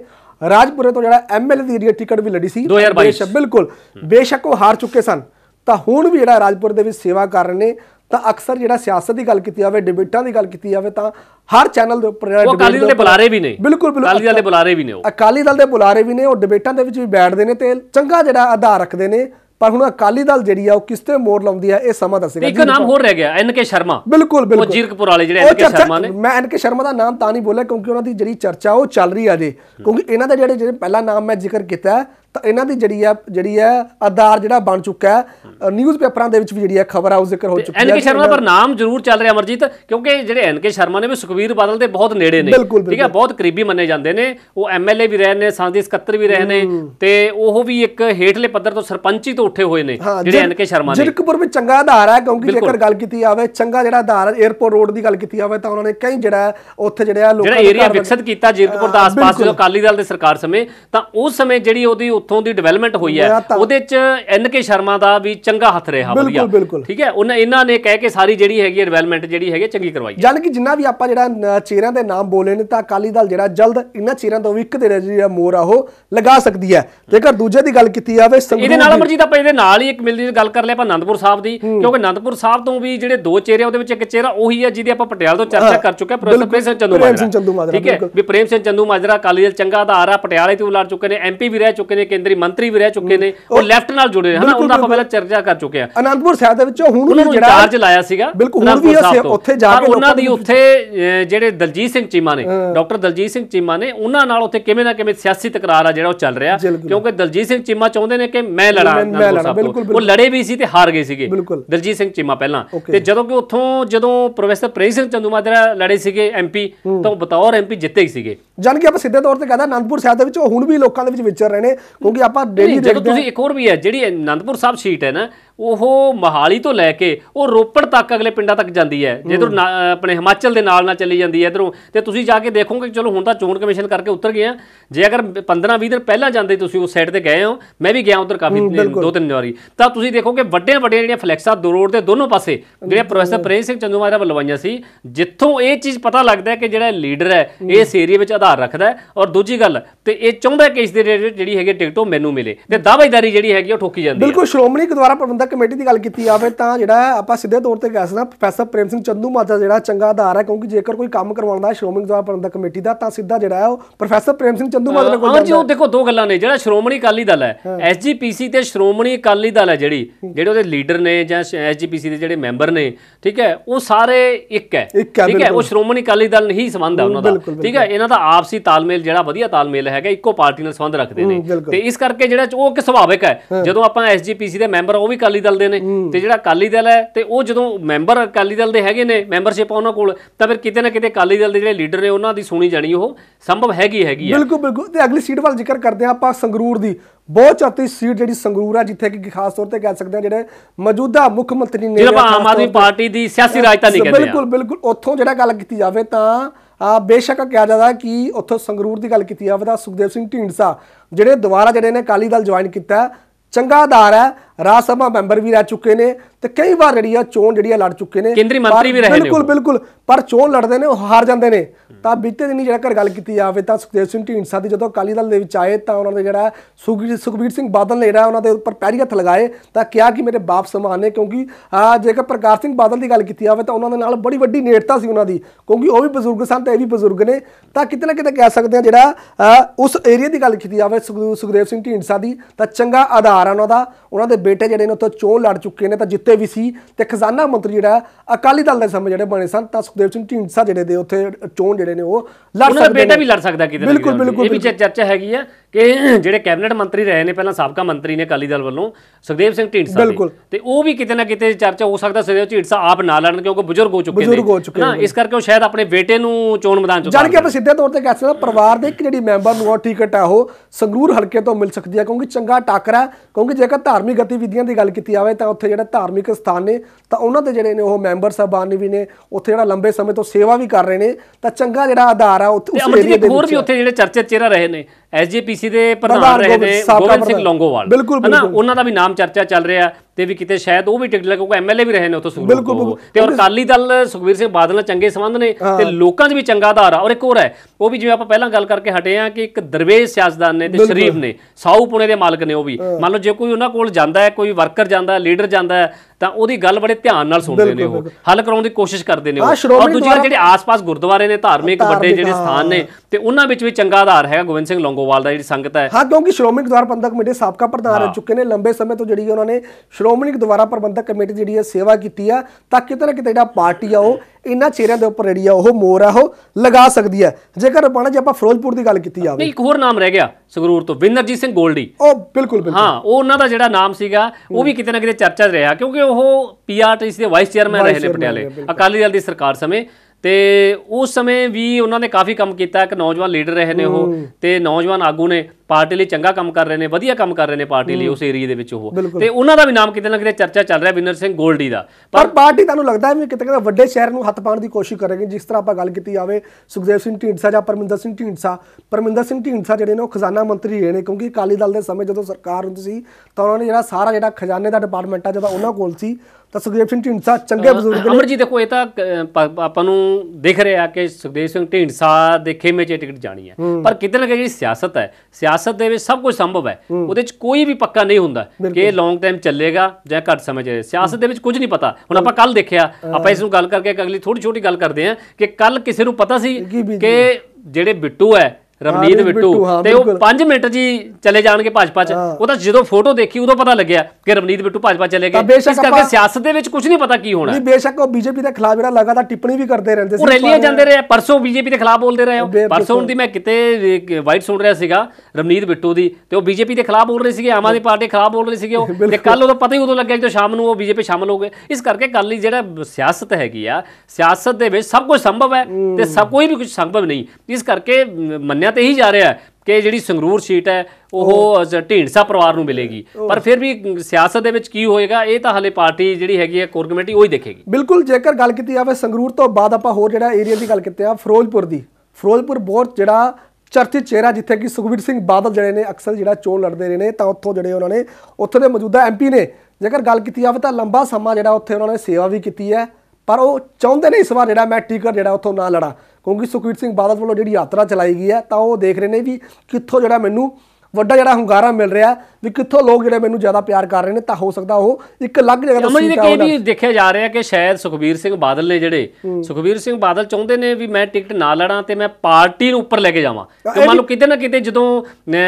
ਰਾਜਪੁਰੇ ਤੋਂ ਜਿਹੜਾ ਐਮਐਲਏ ਦੀ ਏਰੀਆ ਟਿਕਟ ਵੀ ਲੜੀ ਸੀ ਬੇਸ਼ੱਕ ਬਿਲਕੁਲ ਬੇਸ਼ੱਕ ਉਹ ਹਾਰ ਚੁੱਕੇ ਸਨ ਤਾਂ ਹੁਣ ਵੀ ਜਿਹੜਾ ਰਾਜਪੁਰ ਦੇ ਵਿੱਚ ਸੇਵਾ ਕਰ ਰਹੇ ਨੇ ਤਾਂ ਅਕਸਰ ਜਿਹੜਾ ਸਿਆਸਤ ਦੀ ਗੱਲ ਕੀਤੀ ਜਾਵੇ ਡਿਬੇਟਾਂ ਦੀ ਗੱਲ ਕੀਤੀ ਜਾਵੇ ਤਾਂ ਹਰ ਚੈਨਲ ਦੇ ਉੱਪਰ ਜਿਹੜਾ ਅਕਾਲੀ ਦਲ ਦੇ ਬੁਲਾਰੇ ਵੀ ਨੇ ਬਿਲਕੁਲ ਅਕਾਲੀ ਦਲ ਦੇ ਬੁਲਾਰੇ ਵੀ ਨੇ ਉਹ ਅਕਾਲੀ ਦਲ ਦੇ ਬੁਲਾਰੇ ਵੀ ਨੇ ਉਹ ਡਿਬੇਟਾਂ ਦੇ ਵਿੱਚ ਵੀ ਬੈਠਦੇ ਨੇ ਤੇ ਚੰਗਾ ਜਿਹੜਾ ਆਧਾਰ ਰੱਖਦੇ ਨੇ ਪਰ ਹੁਣ ਅਕਾਲੀ ਦਲ ਜਿਹੜੀ ਆ ਉਹ ਕਿਸ ਤੇ ਮੋੜ ਲਾਉਂਦੀ ਆ ਇਹ ਸਮਾਂ ਦੱਸੇਗਾ ਇੱਕ ਨਾਮ ਹੋਰ ਰਹਿ ਗਿਆ ਐਨ ਕੇ ਸ਼ਰਮਾ ਬਿਲਕੁਲ ਬਿਲਕੁਲ ਉਹ ਜੀਰਕਪੁਰ ਵਾਲੇ ਜਿਹੜੇ ਐਨ ਕੇ ਸ਼ਰਮਾ ਨੇ ਮੈਂ ਐਨ ਕੇ ਸ਼ਰਮਾ ਦਾ ਨਾਮ ਤਾਂ ਨਹੀਂ ਬੋਲਿਆ ਕਿਉਂਕਿ ਉਹਨਾਂ ਦੀ ਜਿਹੜੀ ਚਰਚਾ ਉਹ ਚੱਲ ਰਹੀ ਆ ਜੇ ਕਿਉਂਕਿ ਇਹਨਾਂ ਦਾ ਜਿਹੜੇ ਜਿਹੜੇ ਪਹਿਲਾ ਨਾਮ ਮੈਂ ਜ਼ਿਕਰ ਕੀਤਾ ਤਾਂ ਇਹਨਾਂ ਦੀ ਜਿਹੜੀ ਆ ਜਿਹੜੀ ਆ ਆਧਾਰ ਜਿਹੜਾ ਬਣ ਚੁੱਕਾ ਹੈ ਨਿਊਜ਼ ਪੇਪਰਾਂ ਦੇ ਵਿੱਚ ਵੀ ਜਿਹੜੀ ਆ ਖਬਰ ਆ ਜ਼ਿਕਰ ਹੋ ਚੁੱਕੀ ਹੈ ਐਨਕੇ ਸ਼ਰਮਾ ਪਰ ਨਾਮ ਜ਼ਰੂਰ ਚੱਲ ਰਿਹਾ ਅਮਰਜੀਤ ਕਿਉਂਕਿ ਜਿਹੜੇ ਐਨਕੇ ਸ਼ਰਮਾ ਨੇ ਵੀ ਸੁਖਵੀਰ ਬਾਦਲ ਦੇ ਬਹੁਤ ਨੇੜੇ ਨੇ ਠੀਕ ਹੈ ਬਹੁਤ ਕਰੀਬੀ ਮੰਨੇ ਜਾਂਦੇ ਨੇ ਉਹ ਐਮਐਲਏ ਵੀ ਰਹੇ ਨੇ ਸੰਸਦੀ ਸਕੱਤਰ ਵੀ ਰਹੇ ਨੇ ਤੇ ਉਹ ਵੀ ਇੱਕ ਹੇਠਲੇ ਪੱਧਰ ਤੋਂ ਸਰਪੰਚੀ ਤੋਂ ਉੱਠੇ ਹੋਏ ਨੇ ਜਿਹੜੇ ਐਨਕੇ ਸ਼ਰਮਾ ਨੇ ਜਿਰਕਪੁਰ ਵਿੱਚ ਚੰਗਾ ਆਧਾਰ ਹੈ ਕਿਉਂਕਿ ਜੇਕਰ ਗੱਲ ਕੀਤੀ ਜਾਵੇ ਚੰਗਾ ਜਿਹੜਾ ਆਧਾਰ 에ਅਰਪੋਰਟ ਰੋਡ ਦੀ ਗੱਲ ਕੀਤੀ ਜਾਵੇ ਤਾਂ ਉਹਨਾਂ ਨੇ ਕਈ ਜਿਹੜਾ ਉੱਥੇ ਜਿਹੜਾ ਲੋਕਾਂ ਦਾ ਜਿਹੜਾ ਏਰੀਆ ਵਿਕਸਿਤ ਕੀਤਾ ਜਿਰਕਪੁਰ ਦਾ ਆਸ-ਪਾਸ ਜਦੋਂ ਅਕਾਲੀ ਦਲ ਦੀ ਸਰਕਾਰ ਸਮੇਂ ਤਾਂ ਉਸ ਸਮੇਂ ਜਿਹੜੀ ਉਹਦੀ ਉੱਥੋਂ ਦੀ ਡਿਵੈਲਪਮੈਂਟ ਹੋਈ ਹੈ ਉਹਦੇ 'ਚ ਐਨ ਕੇ ਸ਼ਰਮਾ ਦਾ ਵੀ ਚੰਗਾ ਹੱਥ ਰਿਹਾ ਵਧੀਆ ਠੀਕ ਹੈ ਉਹਨਾਂ ਇਹਨਾਂ ਨੇ ਕਹਿ ਕੇ ਸਾਰੀ ਜਿਹੜੀ ਹੈਗੀ ਹੈ ਡਿਵੈਲਪਮੈਂਟ ਜਿਹੜੀ ਹੈਗੀ ਚੰਗੀ ਕਰਵਾਈ ਜਾਨ ਕਿ ਜਿੰਨਾ ਵੀ ਆਪਾਂ ਜਿਹੜਾ ਚਿਹਰਿਆਂ ਦੇ ਨਾਮ ਬੋਲੇ ਨੇ ਤਾਂ ਅਕਾਲੀ ਦਲ ਜਿਹੜਾ ਜਲਦ ਇਹਨਾਂ ਚਿਹਰਿਆਂ ਤੋਂ ਵੀ ਇੱਕ ਤੇ ਜਿਹੜਾ ਮੋਰ ਆ ਉਹ ਲਗਾ ਸਕਦੀ ਹੈ ਜੇਕਰ ਦੂਜੇ ਦੀ ਗੱਲ ਕੀਤੀ ਜਾਵੇ ਇਹਦੇ ਨਾਲ ਅਮਰਜੀਤ ਆਪਾਂ ਇਹਦੇ ਨਾਲ ਹੀ ਇੱਕ ਮਿਲਦੀ ਗੱਲ ਕਰ ਲਿਆ ਆਪਾਂ ਅਨੰਦਪੁਰ ਸਾਹਿਬ ਦੀ ਕਿਉਂਕਿ ਅਨੰਦਪੁਰ ਸਾਹਿਬ ਤੋਂ ਵੀ ਜਿਹੜੇ ਦੋ ਚਿਹਰੇ ਉਹਦੇ ਵਿੱਚ ਇੱਕ ਚਿਹਰਾ ਉਹੀ ਹੈ ਜਿਹਦੀ ਆਪਾਂ ਪਟਿਆਲ ਤੋਂ ਚਰਚਾ ਕਰ ਚੁੱਕੇ ਪ੍ਰੋਫੈਸਰ ਪ੍ਰੇਮ ਸਿੰਘ ਚੰਦੂ ਮਾਜਰਾ ਠੀਕ ਹੈ ਵੀ ਪ੍ਰੇਮ ਸਿੰਘ ਚੰਦੂ ਮਾਜਰਾ ਅਕਾਲੀ ਦਲ ਚੰਗਾ ਆਧਾਰ ਆ ਪਟਿਆਲੇ ਤੋਂ ਲੜ ਚੁੱਕੇ ਨੇ ਐਮਪੀ ਵੀ ਰਹਿ ਚੁੱਕੇ ਨੇ ਕੇਂਦਰੀ ਮੰਤਰੀ ਵੀ ਰਹਿ ਚੁੱਕੇ ਨੇ ਉਹ ਲੈਫਟ ਨਾਲ ਜੁੜੇ ਹਨ ਉਹਨਾਂ ਆਪਾਂ ਪਹਿਲਾਂ ਚਰਚਾ ਕਰ ਚੁੱਕੇ ਆ ਅਨੰਦਪੁਰ ਸਾਹਿਬ ਦੇ ਵਿੱਚੋਂ ਹੁਣ ਵੀ ਜਿਹੜਾ ਚਾਰਜ ਲਾਇਆ ਸੀਗਾ ਬਿਲਕੁਲ ਹੁਣ ਵੀ ਉੱਥੇ ਜਾ ਕੇ ਉਹਨਾਂ ਦੀ ਉੱਥੇ ਜਿਹੜੇ ਦਲਜੀਤ ਸਿੰਘ ਚੀਮਾ ਨੇ ਡਾਕਟਰ ਦਲਜੀਤ ਸਿੰਘ ਚੀਮਾ ਨੇ ਉਹਨਾਂ ਨਾਲ ਉੱਥੇ ਕਿਵੇਂ ਨਾ ਕਿਵੇਂ ਸਿਆਸੀ ਤਕਰਾਰ ਆ ਜਿਹੜਾ ਉਹ ਚੱਲ ਰਿਹਾ ਕਿਉਂਕਿ ਦਲਜੀਤ ਸਿੰਘ ਚੀਮਾ ਚਾਹੁੰਦੇ ਨੇ ਕਿ ਮੈਂ ਲੜਾਂ ਅਨੰਦਪੁਰ ਸਾਹਿਬ ਉਹ ਲੜੇ ਵੀ ਸੀ ਤੇ ਹਾਰ ਗਏ ਸੀਗੇ ਦਲਜੀਤ ਸਿੰਘ ਚੀਮਾ ਪਹਿਲਾਂ ਤੇ ਜਦੋਂ ਕਿ ਉੱਥੋਂ ਜਦੋਂ ਪ੍ਰੋਫੈਸਰ ਪ੍ਰੇਮ ਸਿੰਘ ਮਾਦਰਾ ਲੜੇ ਸੀਗੇ ਐਮਪੀ ਤਾਂ ਬਤੌਰ ਐਮਪੀ ਜਿੱਤੇ ਹੀ ਸੀਗੇ ਜਾਨ ਕਿ ਆਪਾਂ ਸਿੱਧੇ ਤੌਰ ਤੇ ਕਹਦਾ ਅਨੰਦਪੁਰ ਸਾਹਿਬ ਦੇ ਵਿੱਚ ਉਹ ਹੁਣ ਵੀ ਲੋਕਾਂ ਦੇ ਵਿੱਚ ਵਿਚਰ ਰਹੇ ਨੇ ਕਿਉਂਕਿ ਆਪਾਂ ਡੇਲੀ ਦੇਖਦੇ ਜਦੋਂ ਤੁਸੀਂ ਇੱਕ ਹੋਰ ਵੀ ਹੈ ਜਿਹੜੀ ਅਨੰਦਪੁਰ ਸਾਹਿਬ ਸ਼ੀਟ ਹੈ ਨਾ ਉਹ ਮਹਾਲੀ ਤੋਂ ਲੈ ਕੇ ਉਹ ਰੋਪੜ ਤੱਕ ਅਗਲੇ ਪਿੰਡਾਂ ਤੱਕ ਜਾਂਦੀ ਹੈ ਜਿੱਧਰ ਆਪਣੇ ਹਿਮਾਚਲ ਦੇ ਨਾਲ ਨਾਲ ਚੱਲੀ ਜਾਂਦੀ ਹੈ ਇਧਰੋਂ ਤੇ ਤੁਸੀਂ ਜਾ ਕੇ ਦੇਖੋਗੇ ਚਲੋ ਹੁਣ ਤਾਂ ਚੋਣ ਕਮਿਸ਼ਨ ਕਰਕੇ ਉਤਰ ਗਏ ਆ ਜੇ ਅਗਰ 15 20 ਦਿਨ ਪਹਿਲਾਂ ਜਾਂਦੇ ਤੁਸੀਂ ਉਸ ਸਾਈਡ ਤੇ ਗਏ ਹੋ ਮੈਂ ਵੀ ਗਿਆ ਉਧਰ ਕਾਫੀ ਦੋ ਤਿੰਨ ਵਾਰੀ ਤਾਂ ਤੁਸੀਂ ਦੇਖੋਗੇ ਵੱਡੇ ਵੱਡੇ ਜਿਹੜੀਆਂ ਫਲੈਕਸਾਂ ਦੋ ਰੋਡ ਦੇ ਦੋਨੋਂ ਪਾਸੇ ਜਿਹੜੇ ਪ੍ਰੋਫੈਸਰ ਪ੍ਰੇਮ ਸਿੰਘ ਚੰਦੂਮਾਜਰਾ ਵੱਲੋਂ ਸੀ ਜਿੱਥੋਂ ਇਹ ਚੀਜ਼ ਪਤਾ ਲੱਗਦਾ ਹੈ ਕਿ ਜਿਹੜਾ ਲੀਡਰ ਹੈ ਇਸ ਏਰੀਆ ਵਿੱਚ ਆਧਾਰ ਰੱਖਦਾ ਹੈ ਔਰ ਦੂਜੀ ਗੱਲ ਤੇ ਇਹ ਚਾਹੁੰਦਾ ਕਿ ਇਸ ਦੇ ਜਿਹੜੀ ਹੈਗੀ ਟਿਕਟੋਂ ਮੈਨੂੰ ਮਿਲੇ ਤੇ ਦਾਅਵੇਦਾਰੀ ਜਿਹੜੀ ਹੈਗੀ ਉਹ ਠੋਕੀ ਜਾਂਦੀ ਹੈ ਬਿਲਕੁਲ ਸ਼੍ਰੋਮਣੀ ਗੁਰਦੁਆਰਾ ਪ੍ਰਬੰਧਕ ਦਾ ਕਮੇਟੀ ਦੀ ਗੱਲ ਕੀਤੀ ਆ ਫਿਰ ਤਾਂ ਜਿਹੜਾ ਆਪਾਂ ਸਿੱਧੇ ਤੌਰ ਤੇ ਕਹਿ ਸਕਦਾ ਪ੍ਰੋਫੈਸਰ ਪ੍ਰੇਮ ਸਿੰਘ ਚੰਦੂ ਮਾਜਾ ਜਿਹੜਾ ਚੰਗਾ ਆਧਾਰ ਹੈ ਕਿਉਂਕਿ ਜੇਕਰ ਕੋਈ ਕੰਮ ਕਰਵਾਉਂਦਾ ਸ਼੍ਰੋਮਣੀ ਗੁਰਦੁਆਰਾ ਪ੍ਰਬੰਧਕ ਕਮੇਟੀ ਦਾ ਤਾਂ ਸਿੱਧਾ ਜਿਹੜਾ ਹੈ ਉਹ ਪ੍ਰੋਫੈਸਰ ਪ੍ਰੇਮ ਸਿੰਘ ਚੰਦੂ ਮਾਜਾ ਕੋਲ ਜਾਂਦਾ ਜੀ ਉਹ ਦੇਖੋ ਦੋ ਗੱਲਾਂ ਨੇ ਜਿਹੜਾ ਸ਼੍ਰੋਮਣੀ ਅਕਾਲੀ ਦਲ ਹੈ ਐਸਜੀਪੀਸੀ ਤੇ ਸ਼੍ਰੋਮਣੀ ਅਕਾਲੀ ਦਲ ਹੈ ਜਿਹੜੀ ਜਿਹੜੇ ਉਹਦੇ ਲੀਡਰ ਨੇ ਜਾਂ ਐਸਜੀਪੀਸੀ ਦੇ ਜਿਹੜੇ ਮੈਂਬਰ ਨੇ ਠੀਕ ਹੈ ਉਹ ਸਾਰੇ ਇੱਕ ਹੈ ਠੀਕ ਹੈ ਉਹ ਸ਼੍ਰੋਮਣੀ ਅਕਾਲੀ ਦਲ ਨਹੀਂ ਸੰਬੰਧ ਆ ਉਹਨਾਂ ਦਾ ਠੀਕ ਹੈ ਇਹਨਾਂ ਦਾ ਆਪਸੀ ਤਾਲਮੇਲ ਜਿਹੜਾ ਵਧੀਆ ਤਾਲਮੇਲ ਹੈਗਾ ਇੱਕੋ ਪਾਰਟੀ ਨਾਲ ਸੰਬੰਧ ਰੱਖਦੇ ਨੇ ਤੇ ਇਸ ਕਰਕੇ ਜਿਹੜਾ ਉਹ ਇੱਕ ਸੁਭਾਵਿਕ ਹੈ ਜਦੋਂ ਆਪਾਂ ਐਸਜੀਪੀਸੀ ਦੇ ਮੈਂਬਰ ਉਹ ਵੀ ਅਕਾਲੀ ਦਲ ਦੇ ਨੇ ਤੇ ਜਿਹੜਾ ਅਕਾਲੀ ਦਲ ਹੈ ਤੇ ਉਹ ਜਦੋਂ ਮੈਂਬਰ ਅਕਾਲੀ ਦਲ ਦੇ ਹੈਗੇ ਨੇ ਮੈਂਬਰਸ਼ਿਪ ਉਹਨਾਂ ਕੋਲ ਤਾਂ ਫਿਰ ਕਿਤੇ ਨਾ ਕਿਤੇ ਅਕਾਲੀ ਦਲ ਦੇ ਜਿਹੜੇ ਲੀਡਰ ਨੇ ਉਹਨਾਂ ਦੀ ਸੁਣੀ ਜਾਣੀ ਉਹ ਸੰਭਵ ਹੈਗੀ ਹੈਗੀ ਹੈ ਬਿਲਕੁਲ ਬਿਲਕੁਲ ਤੇ ਅਗਲੀ ਸੀਟ ਵੱਲ ਜ਼ਿਕਰ ਕਰਦੇ ਆ ਆਪਾਂ ਸੰਗਰੂਰ ਦੀ ਬਹੁਤ ਚਾਤੀ ਸੀਟ ਜਿਹੜੀ ਸੰਗਰੂਰ ਆ ਜਿੱਥੇ ਕਿ ਖਾਸ ਤੌਰ ਤੇ ਕਹਿ ਸਕਦੇ ਆ ਜਿਹੜੇ ਮੌਜੂਦਾ ਮੁੱਖ ਮੰਤਰੀ ਨੇ ਜਿਹੜਾ ਆਮ ਆਦਮੀ ਪਾਰਟੀ ਦੀ ਸਿਆਸੀ ਰਾਜਤਾ ਨਹੀਂ ਕਹਿੰਦੇ ਬਿਲਕੁਲ ਬਿਲਕੁਲ ਉੱਥੋਂ ਜਿਹੜਾ ਗੱਲ ਕੀਤੀ ਜਾਵੇ ਤਾਂ ਆ ਬੇਸ਼ੱਕ ਕਿਹਾ ਜਾਂਦਾ ਕਿ ਉੱਥੋਂ ਸੰਗਰੂਰ ਦੀ ਗੱਲ ਕੀਤੀ ਜਾਵੇ ਤਾਂ ਸੁਖਦੇਵ ਸਿੰਘ ਢੀਂਡਸਾ ਜਿਹੜੇ ਦੁਬਾਰਾ ਜਿਹੜੇ ਨੇ ਅਕਾਲੀ ਦਲ ਜੁਆਇਨ ਕੀਤਾ ਚੰਗਾ ਆਧਾਰ ਹੈ ਰਾਜ ਸਭਾ ਮੈਂਬਰ ਵੀ ਰਹਿ ਚੁੱਕੇ ਨੇ ਤੇ ਕਈ ਵਾਰ ਜਿਹੜੀ ਆ ਚੋਣ ਜਿਹੜੀ ਆ ਲੜ ਚੁੱਕੇ ਨੇ ਕੇਂਦਰੀ ਮੰਤਰੀ ਵੀ ਰਹੇ ਨੇ ਬਿਲਕੁਲ ਬਿਲਕੁਲ ਪਰ ਚੋਣ ਲੜਦੇ ਨੇ ਉਹ ਹਾਰ ਜਾਂਦੇ ਨੇ ਤਾਂ ਬੀਤੇ ਦਿਨੀ ਜਿਹੜਾ ਕਰ ਗੱਲ ਕੀਤੀ ਜਾਵੇ ਤਾਂ ਸੁਖਦੇਵ ਸਿੰਘ ਢੀਂਡਸਾ ਦੀ ਜਦੋਂ ਅਕਾਲੀ ਦਲ ਦੇ ਵਿੱਚ ਆਏ ਤਾਂ ਉਹਨਾਂ ਦੇ ਜਿਹੜਾ ਸੁਖਬੀਰ ਸਿੰਘ ਬਾਦਲ ਨੇ ਜਿਹੜਾ ਉਹਨਾਂ ਦੇ ਉੱਪਰ ਪੈਰੀ ਹੱਥ ਲਗਾਏ ਤਾਂ ਕਿਹਾ ਕਿ ਮੇਰੇ ਬਾਪ ਸਮਾਨ ਨੇ ਕਿਉਂਕਿ ਜੇਕਰ ਪ੍ਰਕਾਸ਼ ਸਿੰਘ ਬਾਦਲ ਦੀ ਗੱਲ ਕੀਤੀ ਜਾਵੇ ਤਾਂ ਉਹਨਾਂ ਦੇ ਨਾਲ ਬੜੀ ਵੱਡੀ ਨੇੜਤਾ ਸੀ ਉਹਨਾਂ ਦੀ ਕਿਉਂਕਿ ਉਹ ਵੀ ਬਜ਼ੁਰਗ ਸਨ ਤੇ ਇਹ ਵੀ ਬਜ਼ੁਰਗ ਨੇ ਤਾਂ ਕਿਤੇ ਨਾ ਕਿਤੇ ਕਹਿ ਸਕਦੇ ਆ ਜਿਹੜਾ ਉਸ ਏਰੀਆ ਦੀ ਗੱਲ ਕੀਤੀ ਜਾਵੇ ਸੁਖਦੇਵ ਸਿੰਘ ਢੀਂਡਸਾ ਦੀ ਤਾਂ ਚੰਗਾ ਆਧਾਰ ਆ ਉਹਨਾਂ ਦਾ ਉਹਨਾਂ ਦੇ ਬੇਟੇ ਜਿਹੜੇ ਨੇ ਉੱਥੋਂ ਚੋਣ ਲੜ ਚੁੱਕੇ ਨੇ ਤਾਂ ਜਿੱਤੇ ਵੀ ਸੀ ਤੇ ਖਜ਼ਾਨਾ ਮੰਤਰੀ ਜਿਹੜਾ ਅਕਾਲੀ ਦਲ ਦੇ ਸਮੇਂ ਜਿਹੜੇ ਬਣੇ ਸਨ ਤਾਂ ਸੁਖਦੇਵ ਸਿੰਘ ਢੀਂਡਸਾ ਜਿਹੜੇ ਦੇ ਉੱਥੇ ਚੋਣ ਜਿਹੜੇ ਨੇ ਉਹ ਲੜ ਸਕਦੇ ਨੇ ਬੇਟਾ ਵੀ ਲੜ ਸਕਦਾ ਕਿਤੇ ਬਿਲਕੁਲ ਬਿਲਕੁਲ ਇਹ ਵੀ ਚਰਚਾ ਹੈਗੀ ਆ ਕਿ *clears throat* ਜਿਹੜੇ ਕੈਬਨਿਟ ਮੰਤਰੀ ਰਹੇ ਨੇ ਪਹਿਲਾਂ ਸਾਬਕਾ ਮੰਤਰੀ ਨੇ ਅਕਾਲੀ ਦਲ ਵੱਲੋਂ ਸੁਖਦੇਵ ਸਿੰਘ ਢੀਂਡਸਾ ਤੇ ਉਹ ਵੀ ਕਿਤੇ ਨਾ ਕਿਤੇ ਚਰਚਾ ਹੋ ਸਕਦਾ ਸੁਖਦੇਵ ਢੀਂਡਸਾ ਆਪ ਨਾ ਲੜਨ ਕਿਉਂਕਿ ਬਜ਼ੁਰਗ ਹੋ ਚੁੱਕੇ ਨੇ ਨਾ ਇਸ ਕਰਕੇ ਉਹ ਸ਼ਾਇਦ ਆਪਣੇ ਬੇਟੇ ਨੂੰ ਚੋਣ ਮੈਦਾਨ ਚ ਜਾਣ ਕੇ ਆਪਾਂ ਸਿੱਧੇ ਤੌਰ ਤੇ ਕਹਿ ਸਕਦੇ ਪਰਿਵਾਰ ਦੇ ਇੱਕ ਜਿਹੜੀ ਮੈਂਬਰ ਨੂੰ ਉਹ ਟਿਕਟ ਆ ਉਹ ਸੰਗਰੂਰ ਹਲਕੇ ਤੋਂ ਮਿਲ ਸਕਦੀ ਹੈ ਕਿਉਂਕਿ ਚੰਗਾ ਟਾਕਰਾ ਕਿਉਂਕਿ ਜੇਕਰ ਧਾਰਮਿਕ ਗਤੀਵਿਧੀਆਂ ਦੀ ਗੱਲ ਕੀਤੀ ਜਾਵੇ ਤਾਂ ਉੱਥੇ ਜਿਹੜਾ ਧਾਰਮਿਕ ਸਥਾਨ ਨੇ ਤਾਂ ਉਹਨਾਂ ਦੇ ਜਿਹੜੇ ਨੇ ਉਹ ਮੈਂਬਰ ਸਾਹਿਬਾਨ ਵੀ ਨੇ ਉੱਥੇ ਜਿਹੜਾ ਲੰਬੇ ਸਮੇਂ ਤੋਂ ਸੇਵਾ ਵੀ ਕਰ ਰਹੇ ਨੇ ਤਾਂ ਚੰਗਾ ਜਿਹੜਾ ਆਧਾਰ ਆ ਉਸ ਏਰੀਆ ਦੇ ਵਿੱਚ ਹੋਰ ਵੀ ਉੱਥੇ ਜਿਹੜੇ ਚਰਚੇ ਚਿਹਰਾ ਰਹੇ ਨੇ ਐਸਜੀਪੀਸੀ ਦੇ ਪ੍ਰਧਾਨ ਰਹੇ ਨੇ ਗੋਬਿੰਦ ਸਿੰਘ ਲੋਂਗੋਵਾਲ ਹਨਾ ਉਹਨਾਂ ਦਾ ਵੀ ਨਾਮ ਚਰਚਾ ਚੱਲ ਰਿਹਾ ਤੇ ਵੀ ਕਿਤੇ ਸ਼ਾਇਦ ਉਹ ਵੀ ਟਿਕਟ ਲੈ ਕਿਉਂਕਿ ਐਮਐਲਏ ਵੀ ਰਹੇ ਨੇ ਉੱਥੋਂ ਸੰਗਰੂਰ ਤੋਂ ਤੇ ਔਰ ਕਾਲੀ ਦਲ ਸੁਖਵੀਰ ਸਿੰਘ ਬਾਦਲ ਨਾਲ ਚੰਗੇ ਸੰਬੰਧ ਨੇ ਤੇ ਲੋਕਾਂ 'ਚ ਵੀ ਚੰਗਾ ਆਧਾਰ ਆ ਔਰ ਇੱਕ ਹੋਰ ਹੈ ਉਹ ਵੀ ਜਿਵੇਂ ਆਪਾਂ ਪਹਿਲਾਂ ਗੱਲ ਕਰਕੇ ਹਟੇ ਆ ਕਿ ਇੱਕ ਦਰਵੇਸ਼ ਸਿਆਸਤਦਾਨ ਨੇ ਤੇ ਸ਼ਰੀਫ ਨੇ ਸਾਊ ਪੁਣੇ ਦੇ ਮਾਲਕ ਨੇ ਉਹ ਵੀ ਮੰਨ ਲਓ ਜੇ ਕੋਈ ਉਹਨਾਂ ਕੋਲ ਜਾਂਦਾ ਹੈ ਕੋਈ ਵਰਕਰ ਜਾਂਦਾ ਹੈ ਲੀਡਰ ਜਾਂਦਾ ਹੈ ਤਾਂ ਉਹਦੀ ਗੱਲ ਬੜੇ ਧਿਆਨ ਨਾਲ ਸੁਣਦੇ ਨੇ ਉਹ ਹੱਲ ਕਰਾਉਣ ਦੀ ਕੋਸ਼ਿਸ਼ ਕਰਦੇ ਨੇ ਉਹ ਔਰ ਦੂਜੀ ਗੱਲ ਜਿਹੜੇ ਆਸ-ਪਾਸ ਗੁਰਦੁਆਰੇ ਨੇ ਧਾਰਮਿਕ ਵੱਡੇ ਜਿਹੜੇ ਸਥਾਨ ਨੇ ਤੇ ਉਹਨਾਂ ਵਿੱਚ ਵੀ ਚੰਗਾ ਆਧਾਰ ਹੈਗਾ ਗੋਵਿੰਦ ਸਿੰਘ ਲੌਂਗੋਵਾਲ ਦਾ ਜਿਹੜੀ ਸੰਗਤ ਹੈ ਹਾਂ ਕਿਉਂਕਿ ਸ਼੍ਰੋਮਣੀ ਗੁਰਦੁਆਰਾ ਪੰਥਕ ਕਮੇਟੀ ਸਾਬਕਾ ਪ੍ਰਧਾਨ ਰਹਿ ਚੁੱਕੇ ਨੇ ਲੰਬੇ ਸਮੇਂ ਤੋਂ ਜਿਹੜੀ ਉਹਨਾਂ ਨੇ ਸ਼੍ਰੋਮਣੀ ਗੁਰਦੁਆਰਾ ਪ੍ਰਬੰਧਕ ਕਮੇਟੀ ਜਿਹੜੀ ਹੈ ਸੇਵਾ ਕੀਤੀ ਆ ਤਾਂ ਕਿਤੇ ਨਾ ਕਿਤੇ ਜਿਹੜਾ ਪਾਰਟੀ ਆ ਉਹ ਇਹਨਾਂ ਚਿਹਰਿਆਂ ਦੇ ਉੱਪਰ ਜਿਹੜੀ ਆ ਉਹ ਮੋਰ ਆ ਉਹ ਲਗਾ ਸਕਦੀ ਹੈ ਜੇਕਰ ਬਣ ਜੇ ਆਪਾਂ ਫਿਰੋਜ਼ਪੁਰ ਦੀ ਗੱਲ ਕੀਤੀ ਜਾਵੇ ਇੱਕ ਹੋਰ ਨਾਮ ਰਹਿ ਗਿਆ ਸਗਰੂਰ ਤੋਂ ਵਿਨਰਜੀਤ ਸਿੰਘ ਗੋਲਡੀ ਉਹ ਬਿਲਕੁਲ ਬਿਲਕੁਲ ਹਾਂ ਉਹ ਉਹਨਾਂ ਦਾ ਜਿਹੜਾ ਨਾਮ ਸੀਗਾ ਉਹ ਵੀ ਕਿਤੇ ਨਾ ਕਿਤੇ ਚਰਚਾ ਰਿਹਾ ਕਿਉਂਕਿ ਉਹ ਪੀਆਰਟੀਸੀ ਦੇ ਵਾਈਸ ਚੇਅਰਮੈਨ ਰਹੇ ਨੇ ਪਟਿਆਲੇ ਅਕਾਲੀ ਦਲ ਦੀ ਸਰਕਾਰ ਸਮੇਂ ਤੇ ਉਸ ਸਮੇਂ ਵੀ ਉਹਨਾਂ ਨੇ ਕਾਫੀ ਕੰਮ ਕੀਤਾ ਇੱਕ ਨੌਜਵਾਨ ਲੀਡਰ ਰਹੇ ਨੇ ਉਹ ਤੇ ਨੌਜਵਾਨ ਆਗੂ ਨੇ ਪਾਰਟੀ ਲਈ ਚੰਗਾ ਕੰਮ ਕਰ ਰਹੇ ਨੇ ਵਧੀਆ ਕੰਮ ਕਰ ਰਹੇ ਨੇ ਪਾਰਟੀ ਲਈ ਉਸ ਏਰੀਆ ਦੇ ਵਿੱਚ ਉਹ ਤੇ ਉਹਨਾਂ ਦਾ ਵੀ ਨਾਮ ਕਿਤੇ ਨਾ ਕਿਤੇ ਚਰਚਾ ਚੱਲ ਰਿਹਾ ਵਿਨਰ ਸਿੰਘ ਗੋਲਡੀ ਦਾ ਪਰ ਪਾਰਟੀ ਤੁਹਾਨੂੰ ਲੱਗਦਾ ਹੈ ਵੀ ਕਿਤੇ ਕਿਤੇ ਵੱਡੇ ਸ਼ਹਿਰ ਨੂੰ ਹੱਥ ਪਾਉਣ ਦੀ ਕੋਸ਼ਿਸ਼ ਕਰੇਗੀ ਜਿਸ ਤਰ੍ਹਾਂ ਆਪਾਂ ਗੱਲ ਕੀਤੀ ਆਵੇ ਸੁਖਦੇਵ ਸਿੰਘ ਢੀਂਡਸਾ ਜਾਂ ਪਰਮਿੰਦਰ ਸਿੰਘ ਢੀਂਡਸਾ ਪਰਮਿੰਦਰ ਸਿੰਘ ਢੀਂਡਸਾ ਜਿਹੜੇ ਨੇ ਉਹ ਖਜ਼ਾਨਾ ਮੰਤਰੀ ਰਹੇ ਨੇ ਕਿਉਂਕਿ ਅਕਾਲੀ ਦਲ ਦੇ ਸਮੇਂ ਜਦੋਂ ਸਰਕਾਰ ਹੁੰਦੀ ਸੀ ਤਾਂ ਉਹਨਾਂ ਨੇ ਜਿਹੜਾ ਸਾਰਾ ਜਿਹੜਾ ਖਜ਼ਾਨੇ ਦਾ ਡਿਪਾਰਟਮੈਂਟ ਆ ਜਦੋਂ ਉਹਨਾਂ ਕੋਲ ਸੀ ਤਾਂ ਸੁਖਦੇਵ ਸਿੰਘ ਢੀਂਡਸਾ ਚੰਗੇ ਬਜ਼ੁਰਗ ਨੇ ਅਮਰ ਜੀ ਦੇਖੋ ਇਹ ਤਾਂ ਆਪਾਂ ਨੂੰ ਦਿਖ ਰਿਹਾ ਕਿ ਸੁਖਦੇਵ ਸਿੰਘ ਢੀਂਡਸਾ ਦੇ ਖੇਮੇ 'ਚ ਟਿਕਟ ਜਾਣੀ ਹੈ ਪਰ ਕਿਤੇ ਨਾ ਕਿਤੇ ਜਿਹੜੀ ਸਿਆਸਤ ਹੈ ਸਿਆਸਤ ਦੇ ਵਿੱਚ ਸਭ ਕੁਝ ਸੰਭਵ ਹੈ ਉਹਦੇ 'ਚ ਕੋਈ ਵੀ ਪੱਕਾ ਨਹੀਂ ਹੁੰਦਾ ਕਿ ਇਹ ਲੌਂਗ ਟਾਈਮ ਚੱਲੇਗਾ ਜਾਂ ਘੱਟ ਸਮੇਂ 'ਚ ਸਿਆਸਤ ਦੇ ਵਿੱਚ ਕੁਝ ਨਹੀਂ ਪਤਾ ਹੁਣ ਆਪਾਂ ਕੱਲ ਦੇਖਿਆ ਆਪਾਂ ਇਸ ਨੂੰ ਗੱਲ ਕਰਕੇ ਅਗਲੀ ਥੋੜੀ ਛੋਟੀ ਗੱਲ ਕਰਦੇ ਹਾਂ ਕਿ ਕੱਲ ਕਿਸੇ ਨੂੰ ਪਤਾ ਸੀ ਕਿ ਜਿਹੜੇ ਬਿੱਟੂ ਹੈ ਰਮਨੀਤ ਬਿੱਟੂ ਤੇ ਉਹ 5 ਮਿੰਟ ਜੀ ਚਲੇ ਜਾਣਗੇ ਭਾਜਪਾ 'ਚ ਉਹ ਤਾਂ ਜਦੋਂ ਫੋਟੋ ਦੇਖੀ ਉਦੋਂ ਪਤਾ ਲੱਗਿਆ ਕਿ ਰਮਨੀਤ ਬਿੱਟੂ ਭਾਜਪਾ ਚਲੇ ਗਏ ਇਸ ਕਰਕੇ ਸਿਆਸਤ ਦੇ ਵਿੱਚ ਕੁਝ ਨਹੀਂ ਪਤਾ ਕੀ ਹੋਣਾ ਨਹੀਂ ਬੇਸ਼ੱਕ ਉਹ ਬੀਜੇਪੀ ਦੇ ਖਿਲਾਫ ਜਿਹੜਾ ਲਗਾਤਾਰ ਟਿੱਪਣੀ ਵੀ ਕਰਦੇ ਰਹਿੰਦੇ ਸੀ ਉਹ ਰੈਲੀਆਂ ਜਾਂਦੇ ਰਹੇ ਪਰਸੋਂ ਬੀਜੇਪੀ ਦੇ ਖਿਲਾਫ ਬੋਲਦੇ ਰਹੇ ਹੋ ਪਰਸੋਂ ਦੀ ਮੈਂ ਕਿਤੇ ਵਾਈਟ ਸੁਣ ਰਿਹਾ ਸੀਗਾ ਰਮਨੀਤ ਬਿੱਟੂ ਦੀ ਤੇ ਉਹ ਬੀਜੇਪੀ ਦੇ ਖਿਲਾਫ ਬੋਲ ਰਹੇ ਸੀਗੇ ਆਮ ਆਦਮੀ ਪਾਰਟੀ ਖਿਲਾਫ ਬੋਲ ਰਹੇ ਸੀਗੇ ਉਹ ਤੇ ਕੱਲ ਉਹ ਤਾਂ ਪਤਾ ਹੀ ਉਦੋਂ ਲੱਗਿਆ ਜਦੋਂ ਸ਼ਾਮ ਨੂੰ ਉਹ ਬੀਜੇਪੀ ਸ਼ਾਮਲ ਹੋ ਗਏ ਇਸ ਕਰਕੇ ਕੱਲ ਹੀ ਜਿਹੜਾ ਸਿਆਸਤ ਹੈਗੀ ਆ ਸਿਆਸਤ ਦੇ ਵਿੱਚ ਸਭ ਕੁਝ ਸੰਭਵ ਹੈ ਤੇ ਸਭ ਕੋਈ ਵੀ ਕੁਝ ਸੰਭਵ ਨਹੀਂ ਇਸ ਕਰਕੇ ਮੰਨ ਮੰਨਿਆ ਤੇ ਇਹੀ ਜਾ ਰਿਹਾ ਹੈ ਕਿ ਜਿਹੜੀ ਸੰਗਰੂਰ ਸੀਟ ਹੈ ਉਹ ਢੀਂਡਸਾ ਪਰਿਵਾਰ ਨੂੰ ਮਿਲੇਗੀ ਪਰ ਫਿਰ ਵੀ ਸਿਆਸਤ ਦੇ ਵਿੱਚ ਕੀ ਹੋਏਗਾ ਇਹ ਤਾਂ ਹਲੇ ਪਾਰਟੀ ਜਿਹੜੀ ਹੈਗੀ ਹੈ ਕੋਰ ਕਮੇਟੀ ਉਹ ਹੀ ਦੇਖੇਗੀ ਬਿਲਕੁਲ ਜੇਕਰ ਗੱਲ ਕੀਤੀ ਜਾਵੇ ਸੰਗਰੂਰ ਤੋਂ ਬਾਅਦ ਆਪਾਂ ਹੋਰ ਜਿਹੜਾ ਏਰੀਆ ਦੀ ਗੱਲ ਕੀਤੇ ਆ ਫਿਰੋਜ਼ਪੁਰ ਦੀ ਫਿਰੋਜ਼ਪੁਰ ਬਹੁਤ ਜਿਹੜਾ ਚਰਚਿਤ ਚਿਹਰਾ ਜਿੱਥੇ ਕਿ ਸੁਖਵੀਰ ਸਿੰਘ ਬਾਦਲ ਜਿਹੜੇ ਨੇ ਅਕਸਰ ਜਿਹੜਾ ਚੋਣ ਲੜਦੇ ਰਹੇ ਨੇ ਤਾਂ ਉੱਥੋਂ ਜਿਹੜੇ ਉਹਨਾਂ ਨੇ ਉੱਥੋਂ ਦੇ ਮੌਜੂਦਾ ਐਮਪੀ ਨੇ ਜੇਕਰ ਗੱਲ ਕੀਤੀ ਜਾਵੇ ਤਾਂ ਲੰਬਾ ਸਮਾਂ ਜਿਹੜਾ ਉੱਥੇ ਉਹਨਾਂ ਨੇ ਸੇਵਾ ਵੀ ਕੀਤੀ ਹੈ ਪਰ ਉਹ ਚਾਹੁੰਦੇ ਨੇ ਇਸ ਵਾਰ ਜਿਹੜਾ ਮੈਂ ਟਿਕਟ ਜਿਹੜਾ ਉੱਥੋਂ ਨਾ ਲੜਾ ਕਿਉਂਕਿ ਸੁਖਵੀਰ ਸਿੰਘ ਬਾਦਲ ਵੱਲੋਂ ਜਿਹੜੀ ਯਾਤਰਾ ਚਲਾਈ ਗਈ ਹੈ ਤਾਂ ਉਹ ਦੇਖ ਰਹੇ ਨੇ ਵੀ ਕਿੱਥੋਂ ਜਿਹੜਾ ਮੈਨੂੰ ਵੱਡਾ ਜਿਹੜਾ ਹੰਗਾਰਾ ਮਿਲ ਰਿਹਾ ਵੀ ਕਿੱਥੋਂ ਲੋਕ ਜਿਹੜੇ ਮੈਨੂੰ ਜ਼ਿਆਦਾ ਪਿਆਰ ਕਰ ਰਹੇ ਨੇ ਤਾਂ ਹੋ ਸਕਦਾ ਉਹ ਇੱਕ ਅਲੱਗ ਜਗ੍ਹਾ ਤੋਂ ਸੀਟਾ ਕਿ ਇਹ ਵੀ ਦੇਖਿਆ ਜਾ ਰਿਹਾ ਕਿ ਸ਼ਾਇਦ ਸੁਖਬੀਰ ਸਿੰਘ ਬਾਦਲ ਨੇ ਜਿਹੜੇ ਸੁਖਬੀਰ ਸਿੰਘ ਬਾਦਲ ਚਾਹੁੰਦੇ ਨੇ ਵੀ ਮੈਂ ਟਿਕਟ ਨਾ ਲੜਾਂ ਤੇ ਮੈਂ ਪਾਰਟੀ ਨੂੰ ਉੱਪਰ ਲੈ ਕੇ ਜਾਵਾਂ ਕਿ ਮੰਨ ਲਓ ਕਿਤੇ ਨਾ ਕਿਤੇ ਜਦੋਂ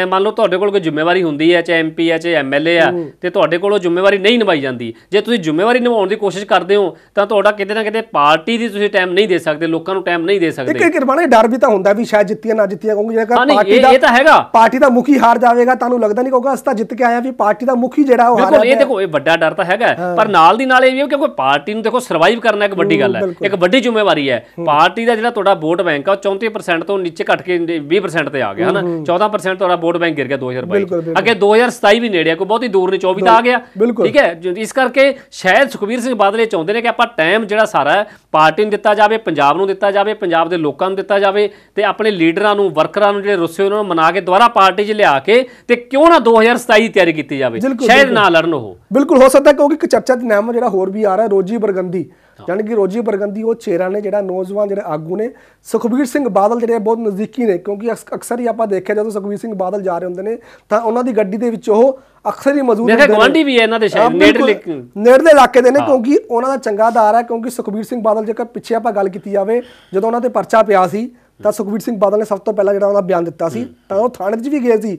ਮੰਨ ਲਓ ਤੁਹਾਡੇ ਕੋਲ ਕੋਈ ਜ਼ਿੰਮੇਵਾਰੀ ਹੁੰਦੀ ਹੈ ਚਾਹੇ ਐਮਪੀ ਹੈ ਚਾਹੇ ਐਮਐਲਏ ਆ ਤੇ ਤੁਹਾਡੇ ਕੋਲ ਉਹ ਜ਼ਿੰਮੇਵਾਰੀ ਨਹੀਂ ਨਿਭਾਈ ਜਾਂਦੀ ਜੇ ਤੁਸੀਂ ਜ਼ਿੰਮੇਵਾਰੀ ਨਿਭਾਉਣ ਦੀ ਕੋਸ਼ਿਸ਼ ਕਰਦੇ ਹੋ ਤਾਂ ਤੁਹਾਡਾ ਕਿਤੇ ਨਾ ਕਿਤੇ ਪਾਰਟੀ ਦੀ ਤੁਸੀਂ ਟਾਈਮ ਨਹੀਂ ਦੇ ਸਕਦੇ ਲੋਕਾਂ ਨੂੰ ਟਾਈਮ ਨਹੀਂ ਦੇ ਸਕਦੇ ਇੱਕ ਕਿਰਪਾਨਾ ਡਰ ਵੀ ਤਾਂ ਹੁੰਦਾ ਵੀ ਸ਼ਾਇਦ ਜਿੱਤੀਆਂ ਨਾ ਜਿੱਤੀਆਂ ਕਹੂੰਗੇ ਜਿਹੜਾ ਪਾਰਟੀ ਦਾ ਇਹ ਤਾਂ ਹੈਗਾ ਪਾਰਟੀ ਦਾ ਮੁਖੀ ਹਾਰ ਹਾਰ ਜਾਵੇਗਾ ਤੁਹਾਨੂੰ ਲੱਗਦਾ ਨਹੀਂ ਕਹੋਗਾ ਅਸਤਾ ਜਿੱਤ ਕੇ ਆਇਆ ਵੀ ਪਾਰਟੀ ਦਾ ਮੁਖੀ ਜਿਹੜਾ ਉਹ ਹਾਰ ਬਿਲਕੁਲ ਇਹ ਦੇਖੋ ਇਹ ਵੱਡਾ ਡਰ ਤਾਂ ਹੈਗਾ ਪਰ ਨਾਲ ਦੀ ਨਾਲ ਇਹ ਵੀ ਕਿਉਂਕਿ ਪਾਰਟੀ ਨੂੰ ਦੇਖੋ ਸਰਵਾਈਵ ਕਰਨਾ ਇੱਕ ਵੱਡੀ ਗੱਲ ਹੈ ਇੱਕ ਵੱਡੀ ਜ਼ਿੰਮੇਵਾਰੀ ਹੈ ਪਾਰਟੀ ਦਾ ਜਿਹੜਾ ਤੁਹਾਡਾ ਵੋਟ ਬੈਂਕ ਆ 34% ਤੋਂ ਨੀਚੇ ਘਟ ਕੇ 20% ਤੇ ਆ ਗਿਆ ਹਨਾ 14% ਤੁਹਾਡਾ ਵੋਟ ਬੈਂਕ ਗਿਰ ਗਿਆ 2022 ਅੱਗੇ 2027 ਵੀ ਨੇੜੇ ਆ ਕੋਈ ਬਹੁਤੀ ਦੂਰ ਨਹੀਂ 24 ਤਾਂ ਆ ਗਿਆ ਠੀਕ ਹੈ ਇਸ ਕਰਕੇ ਸ਼ਾਇਦ ਸੁਖਵੀਰ ਸਿੰਘ ਬਾਦਲ ਇਹ ਚਾਹੁੰਦੇ ਨੇ ਕਿ ਆਪਾਂ ਟਾਈਮ ਜਿਹੜਾ ਸਾਰਾ ਪਾਰਟੀ ਨੂੰ ਦਿੱਤਾ ਜਾਵੇ ਪੰਜਾਬ ਨੂੰ ਦਿੱਤਾ ਜਾਵੇ ਪੰਜਾਬ ਦੇ ਲੋਕਾਂ ਨੂੰ ਦਿੱਤਾ ਜਾਵੇ ਤੇ ਆਪਣੇ ਲੀਡਰਾਂ ਨੂੰ ਵਰਕਰਾਂ ਨੂੰ ਜਿਹੜੇ ਰੁੱਸੇ ਉਹਨਾਂ ਨੂੰ ਮਨਾ ਕੇ ਦੁਬਾਰਾ ਪਾਰਟੀ 'ਚ ਲਿਆ ਕੇ ਤੇ ਕਿਉਂ ਨਾ 2027 ਦੀ ਤਿਆਰੀ ਕੀਤੀ ਜਾਵੇ ਸ਼ਾਇਦ ਨਾ ਲੜਨ ਉਹ ਬਿਲਕੁਲ ਹੋ ਸਕਦਾ ਕਿਉਂਕਿ ਇੱਕ ਚਰਚਾ ਦਾ ਨਾਮ ਜਿਹੜਾ ਹੋਰ ਵੀ ਆ ਰਿਹਾ ਰੋਜੀ ਬਰਗੰਦੀ ਯਾਨੀ ਕਿ ਰੋਜੀ ਬਰਗੰਦੀ ਉਹ ਚਿਹਰਾ ਨੇ ਜਿਹੜਾ ਨੌਜਵਾਨ ਜਿਹੜੇ ਆਗੂ ਨੇ ਸੁਖਬੀਰ ਸਿੰਘ ਬਾਦਲ ਜਿਹੜੇ ਬਹੁਤ ਨਜ਼ਦੀਕੀ ਨੇ ਕਿਉਂਕਿ ਅਕਸਰ ਹੀ ਆਪਾਂ ਦੇਖਿਆ ਜਦੋਂ ਸੁਖਬੀਰ ਸਿੰਘ ਬਾਦਲ ਜਾ ਰਹੇ ਹੁੰਦੇ ਨੇ ਤਾਂ ਉਹਨਾਂ ਦੀ ਗੱਡੀ ਦੇ ਵਿੱਚ ਉਹ ਅਕਸਰ ਹੀ ਮੌਜੂਦ ਹੁੰਦੇ ਨੇ ਗਵਾਂਢੀ ਵੀ ਹੈ ਇਹਨਾਂ ਦੇ ਸ਼ਹਿਰ ਨੇੜਲੇ ਨੇੜਲੇ ਇਲਾਕੇ ਦੇ ਨੇ ਕਿਉਂਕਿ ਉਹਨਾਂ ਦਾ ਚੰਗਾ ਦਾਰ ਹੈ ਕਿਉਂਕਿ ਸੁਖਬੀਰ ਸਿੰਘ ਬਾਦਲ ਜੇਕਰ ਪਿੱਛੇ ਆਪਾਂ ਗੱਲ ਕੀਤੀ ਜਾਵੇ ਜਦੋਂ ਉਹਨਾਂ ਤੇ ਪਰਚਾ ਪਿਆ ਸੀ ਤਾਂ ਸੁਖਵੀਰ ਸਿੰਘ ਬਾਦਲ ਨੇ ਸਭ ਤੋਂ ਪਹਿਲਾਂ ਜਿਹੜਾ ਉਹਦਾ ਬਿਆਨ ਦਿੱਤਾ ਸੀ ਤਾਂ ਉਹ ਥਾਣੇ 'ਚ ਵੀ ਗਏ ਸੀ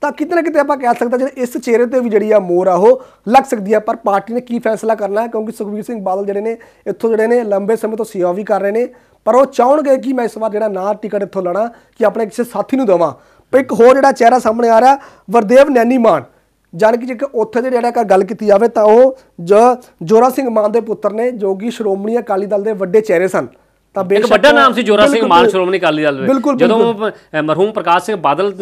ਤਾਂ ਕਿਤੇ ਨਾ ਕਿਤੇ ਆਪਾਂ ਕਹਿ ਸਕਦਾ ਜਿਹੜੇ ਇਸ ਚਿਹਰੇ ਤੇ ਵੀ ਜਿਹੜੀ ਆ ਮੋਰ ਆ ਉਹ ਲੱਗ ਸਕਦੀ ਆ ਪਰ ਪਾਰਟੀ ਨੇ ਕੀ ਫੈਸਲਾ ਕਰਨਾ ਹੈ ਕਿਉਂਕਿ ਸੁਖਵੀਰ ਸਿੰਘ ਬਾਦਲ ਜਿਹੜੇ ਨੇ ਇੱਥੋਂ ਜਿਹੜੇ ਨੇ ਲੰਬੇ ਸਮੇਂ ਤੋਂ ਸੇਵਾ ਵੀ ਕਰ ਰਹੇ ਨੇ ਪਰ ਉਹ ਚਾਹਣਗੇ ਕਿ ਮੈਂ ਇਸ ਵਾਰ ਜਿਹੜਾ ਨਾ ਟਿਕਟ ਇੱਥੋਂ ਲੜਾਂ ਕਿ ਆਪਣੇ ਕਿਸੇ ਸਾਥੀ ਨੂੰ ਦਵਾਂ ਪਰ ਇੱਕ ਹੋਰ ਜਿਹੜਾ ਚਿਹਰਾ ਸਾਹਮਣੇ ਆ ਰਿਹਾ ਵਰਦੇਵ ਨੈਨੀ ਮਾਨ ਜਾਣ ਕਿ ਜੇ ਉੱਥੇ ਦੇ ਜਿਹੜਾ ਗੱਲ ਕੀਤੀ ਜਾਵੇ ਤਾਂ ਉਹ ਜੋਰਾ ਸਿੰਘ ਮਾਨ ਦੇ ਪੁੱਤਰ ਨੇ ਜੋਗੀ ਸ਼੍ਰੋਮਣੀ ਅਕਾਲੀ ਦਲ ਦੇ ਵੱਡੇ ਚਿਹਰੇ ਸਨ ਤਾਂ ਇੱਕ ਵੱਡਾ ਨਾਮ ਸੀ ਜੋਰਾ ਸਿੰਘ ਮਾਨ ਸ਼੍ਰੋਮਣੀ ਅਕਾਲੀ ਦਲ ਦੇ ਜਦੋਂ ਮਰਹੂਮ ਪ੍ਰਕਾਸ਼ ਸਿੰਘ ਬਾਦਲ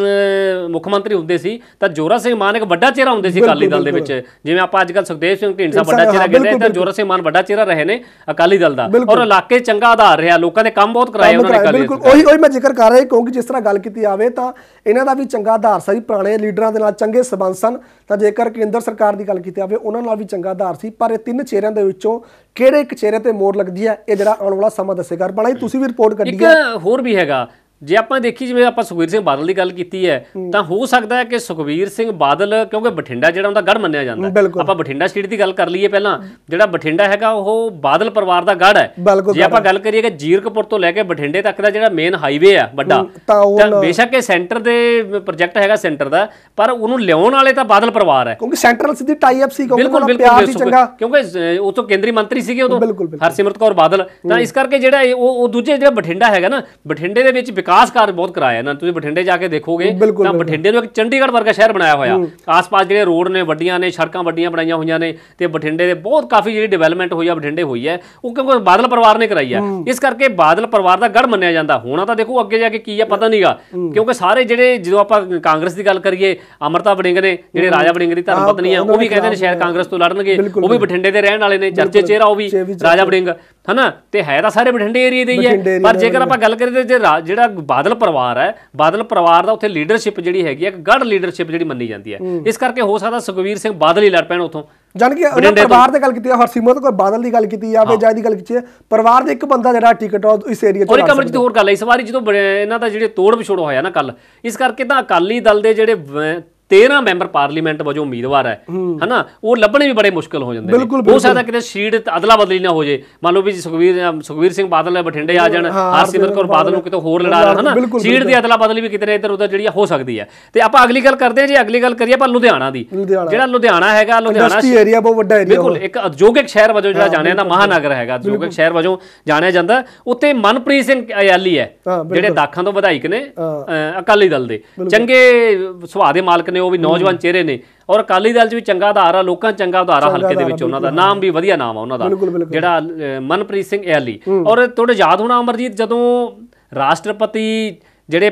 ਮੁੱਖ ਮੰਤਰੀ ਹੁੰਦੇ ਸੀ ਤਾਂ ਜੋਰਾ ਸਿੰਘ ਮਾਨ ਇੱਕ ਵੱਡਾ ਚਿਹਰਾ ਹੁੰਦੇ ਸੀ ਅਕਾਲੀ ਦਲ ਦੇ ਵਿੱਚ ਜਿਵੇਂ ਆਪਾਂ ਅੱਜ ਕੱਲ ਸੁਖਦੇਵ ਸਿੰਘ ਢੀਂਡਸਾ ਵੱਡਾ ਚਿਹਰਾ ਕਹਿੰਦੇ ਤਾਂ ਜੋਰਾ ਸਿੰਘ ਮਾਨ ਵੱਡਾ ਚਿਹਰਾ ਰਹੇ ਨੇ ਅਕਾਲੀ ਦਲ ਦਾ ਔਰ ਇਲਾਕੇ ਚੰਗਾ ਆਧਾਰ ਰਿਹਾ ਲੋਕਾਂ ਨੇ ਕੰਮ ਬਹੁਤ ਕਰਾਏ ਉਹਨਾਂ ਨੇ ਅਕਾਲੀ ਬਿਲਕੁਲ ਉਹੀ ਉਹੀ ਮੈਂ ਜ਼ਿਕਰ ਕਰ ਰਿਹਾ ਕਿਉਂਕਿ ਜਿਸ ਤਰ੍ਹਾਂ ਗੱਲ ਕੀਤੀ ਆਵੇ ਤਾਂ ਇਹਨਾਂ ਦਾ ਵੀ ਚੰਗਾ ਆਧਾਰ ਸੀ ਪੁਰਾਣੇ ਲੀਡਰਾਂ ਦੇ ਨਾਲ ਚੰਗੇ ਸਬੰਧ ਸਨ ਤਾਂ ਜੇਕਰ ਕੇਂਦਰ ਸਰਕਾਰ ਦੀ ਗੱਲ ਕੀਤੀ ਆਵੇ ਉਹਨਾਂ ਨਾਲ ਵੀ ਚੰਗਾ ਆਧਾਰ ਸੀ ਪਰ ਇਹ ਤਿੰਨ ਚਿਹਰਿਆਂ ਦੇ ਵਿੱਚੋਂ ਕਿਹੜੇ ਇੱਕ ਚਿਹਰੇ ਤੇ ਮੋਰ ਲੱਗਦੀ ਹੈ ਇਹ ਜਿਹੜਾ ਆਉਣ ਵਾਲਾ ਸਮਾਂ ਦੱਸੇਗਾ ਬੜਾ ਹੀ ਤੁਸੀਂ ਵੀ ਰਿਪੋਰਟ ਕੱਢੀ ਇੱਕ ਹੋਰ ਵੀ ਹੈਗਾ ਜੇ ਆਪਾਂ ਦੇਖੀ ਜਿਵੇਂ ਆਪਾਂ ਸੁਖਵੀਰ ਸਿੰਘ ਬਾਦਲ ਦੀ ਗੱਲ ਕੀਤੀ ਹੈ ਤਾਂ ਹੋ ਸਕਦਾ ਹੈ ਕਿ ਸੁਖਵੀਰ ਸਿੰਘ ਬਾਦਲ ਕਿਉਂਕਿ ਬਠਿੰਡਾ ਜਿਹੜਾ ਉਹਦਾ ਗੜ ਮੰਨਿਆ ਜਾਂਦਾ ਆਪਾਂ ਬਠਿੰਡਾ ਸਟੇਟ ਦੀ ਗੱਲ ਕਰ ਲਈਏ ਪਹਿਲਾਂ ਜਿਹੜਾ ਬਠਿੰਡਾ ਹੈਗਾ ਉਹ ਬਾਦਲ ਪਰਿਵਾਰ ਦਾ ਗੜ ਹੈ ਜੇ ਆਪਾਂ ਗੱਲ ਕਰੀਏ ਕਿ ਜੀਰਕਪੁਰ ਤੋਂ ਲੈ ਕੇ ਬਠਿੰਡੇ ਤੱਕ ਦਾ ਜਿਹੜਾ ਮੇਨ ਹਾਈਵੇ ਆ ਵੱਡਾ ਤਾਂ ਬੇਸ਼ੱਕ ਇਹ ਸੈਂਟਰ ਦੇ ਪ੍ਰੋਜੈਕਟ ਹੈਗਾ ਸੈਂਟਰ ਦਾ ਪਰ ਉਹਨੂੰ ਲਿਆਉਣ ਵਾਲੇ ਤਾਂ ਬਾਦਲ ਪਰਿਵਾਰ ਹੈ ਕਿਉਂਕਿ ਸੈਂਟਰ ਸਿੱਧੀ ਟਾਈ ਅਪ ਸੀ ਕਿਉਂਕਿ ਉਹਨਾਂ ਪਿਆਰ ਸੀ ਚੰਗਾ ਕਿਉਂਕਿ ਉਹ ਤੋਂ ਕੇਂਦਰੀ ਮੰਤਰੀ ਸੀਗੇ ਉਦੋਂ ਹਰਸਿਮਰਤ ਕੌਰ ਬਾਦਲ ਤਾਂ ਇਸ ਕਰਕੇ ਜਿਹੜਾ ਉਹ ਦੂਜੇ ਜਿਹੜਾ ਬਠਿੰਡਾ ਹੈਗਾ ਨਾ ਬਠਿੰਡੇ ਦੇ ਵਿੱਚ ਵਿਕਾਸ ਕਾਰ ਬਹੁਤ ਕਰਾਇਆ ਨਾ ਤੁਸੀਂ ਬਠਿੰਡੇ ਜਾ ਕੇ ਦੇਖੋਗੇ ਤਾਂ ਬਠਿੰਡੇ ਨੂੰ ਇੱਕ ਚੰਡੀਗੜ੍ਹ ਵਰਗਾ ਸ਼ਹਿਰ ਬਣਾਇਆ ਹੋਇਆ ਆਸ-ਪਾਸ ਜਿਹੜੇ ਰੋਡ ਨੇ ਵੱਡੀਆਂ ਨੇ ਸੜਕਾਂ ਵੱਡੀਆਂ ਬਣਾਈਆਂ ਹੋਈਆਂ ਨੇ ਤੇ ਬਠਿੰਡੇ ਦੇ ਬਹੁਤ ਕਾਫੀ ਜਿਹੜੀ ਡਿਵੈਲਪਮੈਂਟ ਹੋਈ ਆ ਬਠਿੰਡੇ ਹੋਈ ਹੈ ਉਹ ਕਿਉਂਕਿ ਬਾਦਲ ਪਰਿਵਾਰ ਨੇ ਕਰਾਈ ਆ ਇਸ ਕਰਕੇ ਬਾਦਲ ਪਰਿਵਾਰ ਦਾ ਗੜ ਮੰਨਿਆ ਜਾਂਦਾ ਹੋਣਾ ਤਾਂ ਦੇਖੋ ਅੱਗੇ ਜਾ ਕੇ ਕੀ ਆ ਪਤਾ ਨਹੀਂਗਾ ਕਿਉਂਕਿ ਸਾਰੇ ਜਿਹੜੇ ਜਦੋਂ ਆਪਾਂ ਕਾਂਗਰਸ ਦੀ ਗੱਲ ਕਰੀਏ ਅਮਰਤਾ ਵੜਿੰਗ ਨੇ ਜਿਹੜੇ ਰਾਜਾ ਵੜਿੰਗ ਦੀ ਧਰਮ ਪਤਨੀ ਆ ਉਹ ਵੀ ਕਹਿੰਦੇ ਨੇ ਸ਼ਾਇਦ ਕਾਂਗਰਸ ਤੋਂ ਲੜਨਗੇ ਉਹ ਵੀ ਬਠਿੰਡੇ ਦੇ ਰਹਿਣ ਵਾਲੇ ਨੇ ਚਰਚੇ ਚਿਹਰਾ ਉਹ ਵੀ ਰਾਜਾ ਵੜਿੰਗ ਹਨਾ ਤੇ ਹੈ ਤਾਂ ਸਾਰੇ ਬਠਿੰਡੇ ਏਰੀਆ ਦੇ ਹੀ ਹੈ ਪਰ ਜੇਕਰ ਆਪਾਂ ਗੱਲ ਕਰੀਏ ਤੇ ਜਿਹੜਾ ਬਾਦਲ ਪਰਿਵਾਰ ਹੈ ਬਾਦਲ ਪਰਿਵਾਰ ਦਾ ਉੱਥੇ ਲੀਡਰਸ਼ਿਪ ਜਿਹੜੀ ਹੈਗੀ ਹੈ ਇੱਕ ਗੜ ਲੀਡਰਸ਼ਿਪ ਜਿਹੜੀ ਮੰਨੀ ਜਾਂਦੀ ਹੈ ਇਸ ਕਰਕੇ ਹੋ ਸਕਦਾ ਸੁਖਵੀਰ ਸਿੰਘ ਬਾਦਲ ਹੀ ਲੜ ਪੈਣ ਉਥੋਂ ਜਾਨ ਕਿ ਉਹਨਾਂ ਪਰਿਵਾਰ ਦੀ ਗੱਲ ਕੀਤੀ ਹੈ ਹਰਸਿਮਰਤ ਕੋਈ ਬਾਦਲ ਦੀ ਗੱਲ ਕੀਤੀ ਜਾਵੇ ਜਾਇ ਦੀ ਗੱਲ ਕੀਤੀ ਹੈ ਪਰਿਵਾਰ ਦੇ ਇੱਕ ਬੰਦਾ ਜਿਹੜਾ ਟਿਕਟ ਆ ਇਸ ਏਰੀਆ ਚ ਔਰ ਕਮਰ ਜੀ ਹੋਰ ਗੱਲ ਹੈ ਇਸ ਵਾਰੀ ਜਦੋਂ ਇਹਨਾਂ ਦਾ ਜਿਹੜੇ ਤੋੜ ਵਿਛੋੜ ਹੋਇਆ ਨਾ ਕੱਲ ਇਸ ਕਰਕੇ ਤਾਂ ਅਕਾਲੀ ਦਲ ਦੇ ਜਿਹੜੇ 13 ਮੈਂਬਰ ਪਾਰਲੀਮੈਂਟ ਵਜੋਂ ਉਮੀਦਵਾਰ ਹੈ ਹਨਾ ਉਹ ਲੱਭਣੇ ਵੀ ਬੜੇ ਮੁਸ਼ਕਲ ਹੋ ਜਾਂਦੇ ਨੇ ਹੋ ਸਕਦਾ ਕਿਤੇ ਸੀਟ ਅਦਲਾ ਬਦਲੀ ਨਾ ਹੋ ਜੇ ਮੰਨ ਲਓ ਵੀ ਸੁਖਵੀਰ ਸੁਖਵੀਰ ਸਿੰਘ ਬਾਦਲ ਬਠਿੰਡੇ ਆ ਜਾਣ ਹਰਸਿਮਰਤ ਕੌਰ ਬਾਦਲ ਨੂੰ ਕਿਤੇ ਹੋਰ ਲੜਾ ਰਹੇ ਹਨਾ ਸੀਟ ਦੀ ਅਦਲਾ ਬਦਲੀ ਵੀ ਕਿਤੇ ਇੱਧਰ ਉੱਧਰ ਜਿਹੜੀ ਹੋ ਸਕਦੀ ਹੈ ਤੇ ਆਪਾਂ ਅਗਲੀ ਗੱਲ ਕਰਦੇ ਹਾਂ ਜੀ ਅਗਲੀ ਗੱਲ ਕਰੀਏ ਆਪਾਂ ਲੁਧਿਆਣਾ ਦੀ ਜਿਹੜਾ ਲੁਧਿਆਣਾ ਹੈਗਾ ਲੁਧਿਆਣਾ ਏਰੀਆ ਬਹੁਤ ਵੱਡਾ ਏਰੀਆ ਬਿਲਕੁਲ ਇੱਕ ਉਦਯੋਗਿਕ ਸ਼ਹਿਰ ਵਜੋਂ ਜਿਹੜਾ ਜਾਣਿਆ ਜਾਂਦਾ ਮਹਾਨਗਰ ਹੈਗਾ ਉਦਯੋਗਿਕ ਸ਼ਹਿਰ ਵਜੋਂ ਜਾਣਿਆ ਜਾਂਦਾ ਉੱਤੇ ਮਨਪ੍ਰੀਤ ਸਿੰਘ ਅਯਾਲੀ ਹੈ ਜਿਹੜੇ ਦਾਖਾਂ ਤੋਂ ਵਧਾਈਕ ਨੇ ਅਕਾਲੀ ਦਲ ਦੇ ਚੰਗੇ ਸੁਭਾਅ ਦੇ ਮਾਲਕ ਨੇ ਉਹ ਵੀ ਨੌਜਵਾਨ ਚਿਹਰੇ ਨੇ ਔਰ ਅਕਾਲੀ ਦਲ 'ਚ ਵੀ ਚੰਗਾ ਆਧਾਰ ਆ ਲੋਕਾਂ ਚੰਗਾ ਆਧਾਰ ਆ ਹਲਕੇ ਦੇ ਵਿੱਚ ਉਹਨਾਂ ਦਾ ਨਾਮ ਵੀ ਵਧੀਆ ਨਾਮ ਆ ਉਹਨਾਂ ਦਾ ਜਿਹੜਾ ਮਨਪ੍ਰੀਤ ਸਿੰਘ ਐਲੀ ਔਰ ਤੁਹਾਡੇ ਯਾਦ ਹੋਣਾ ਅਮਰਜੀਤ ਜਦੋਂ ਰਾਸ਼ਟਰਪਤੀ ਜਿਹੜੇ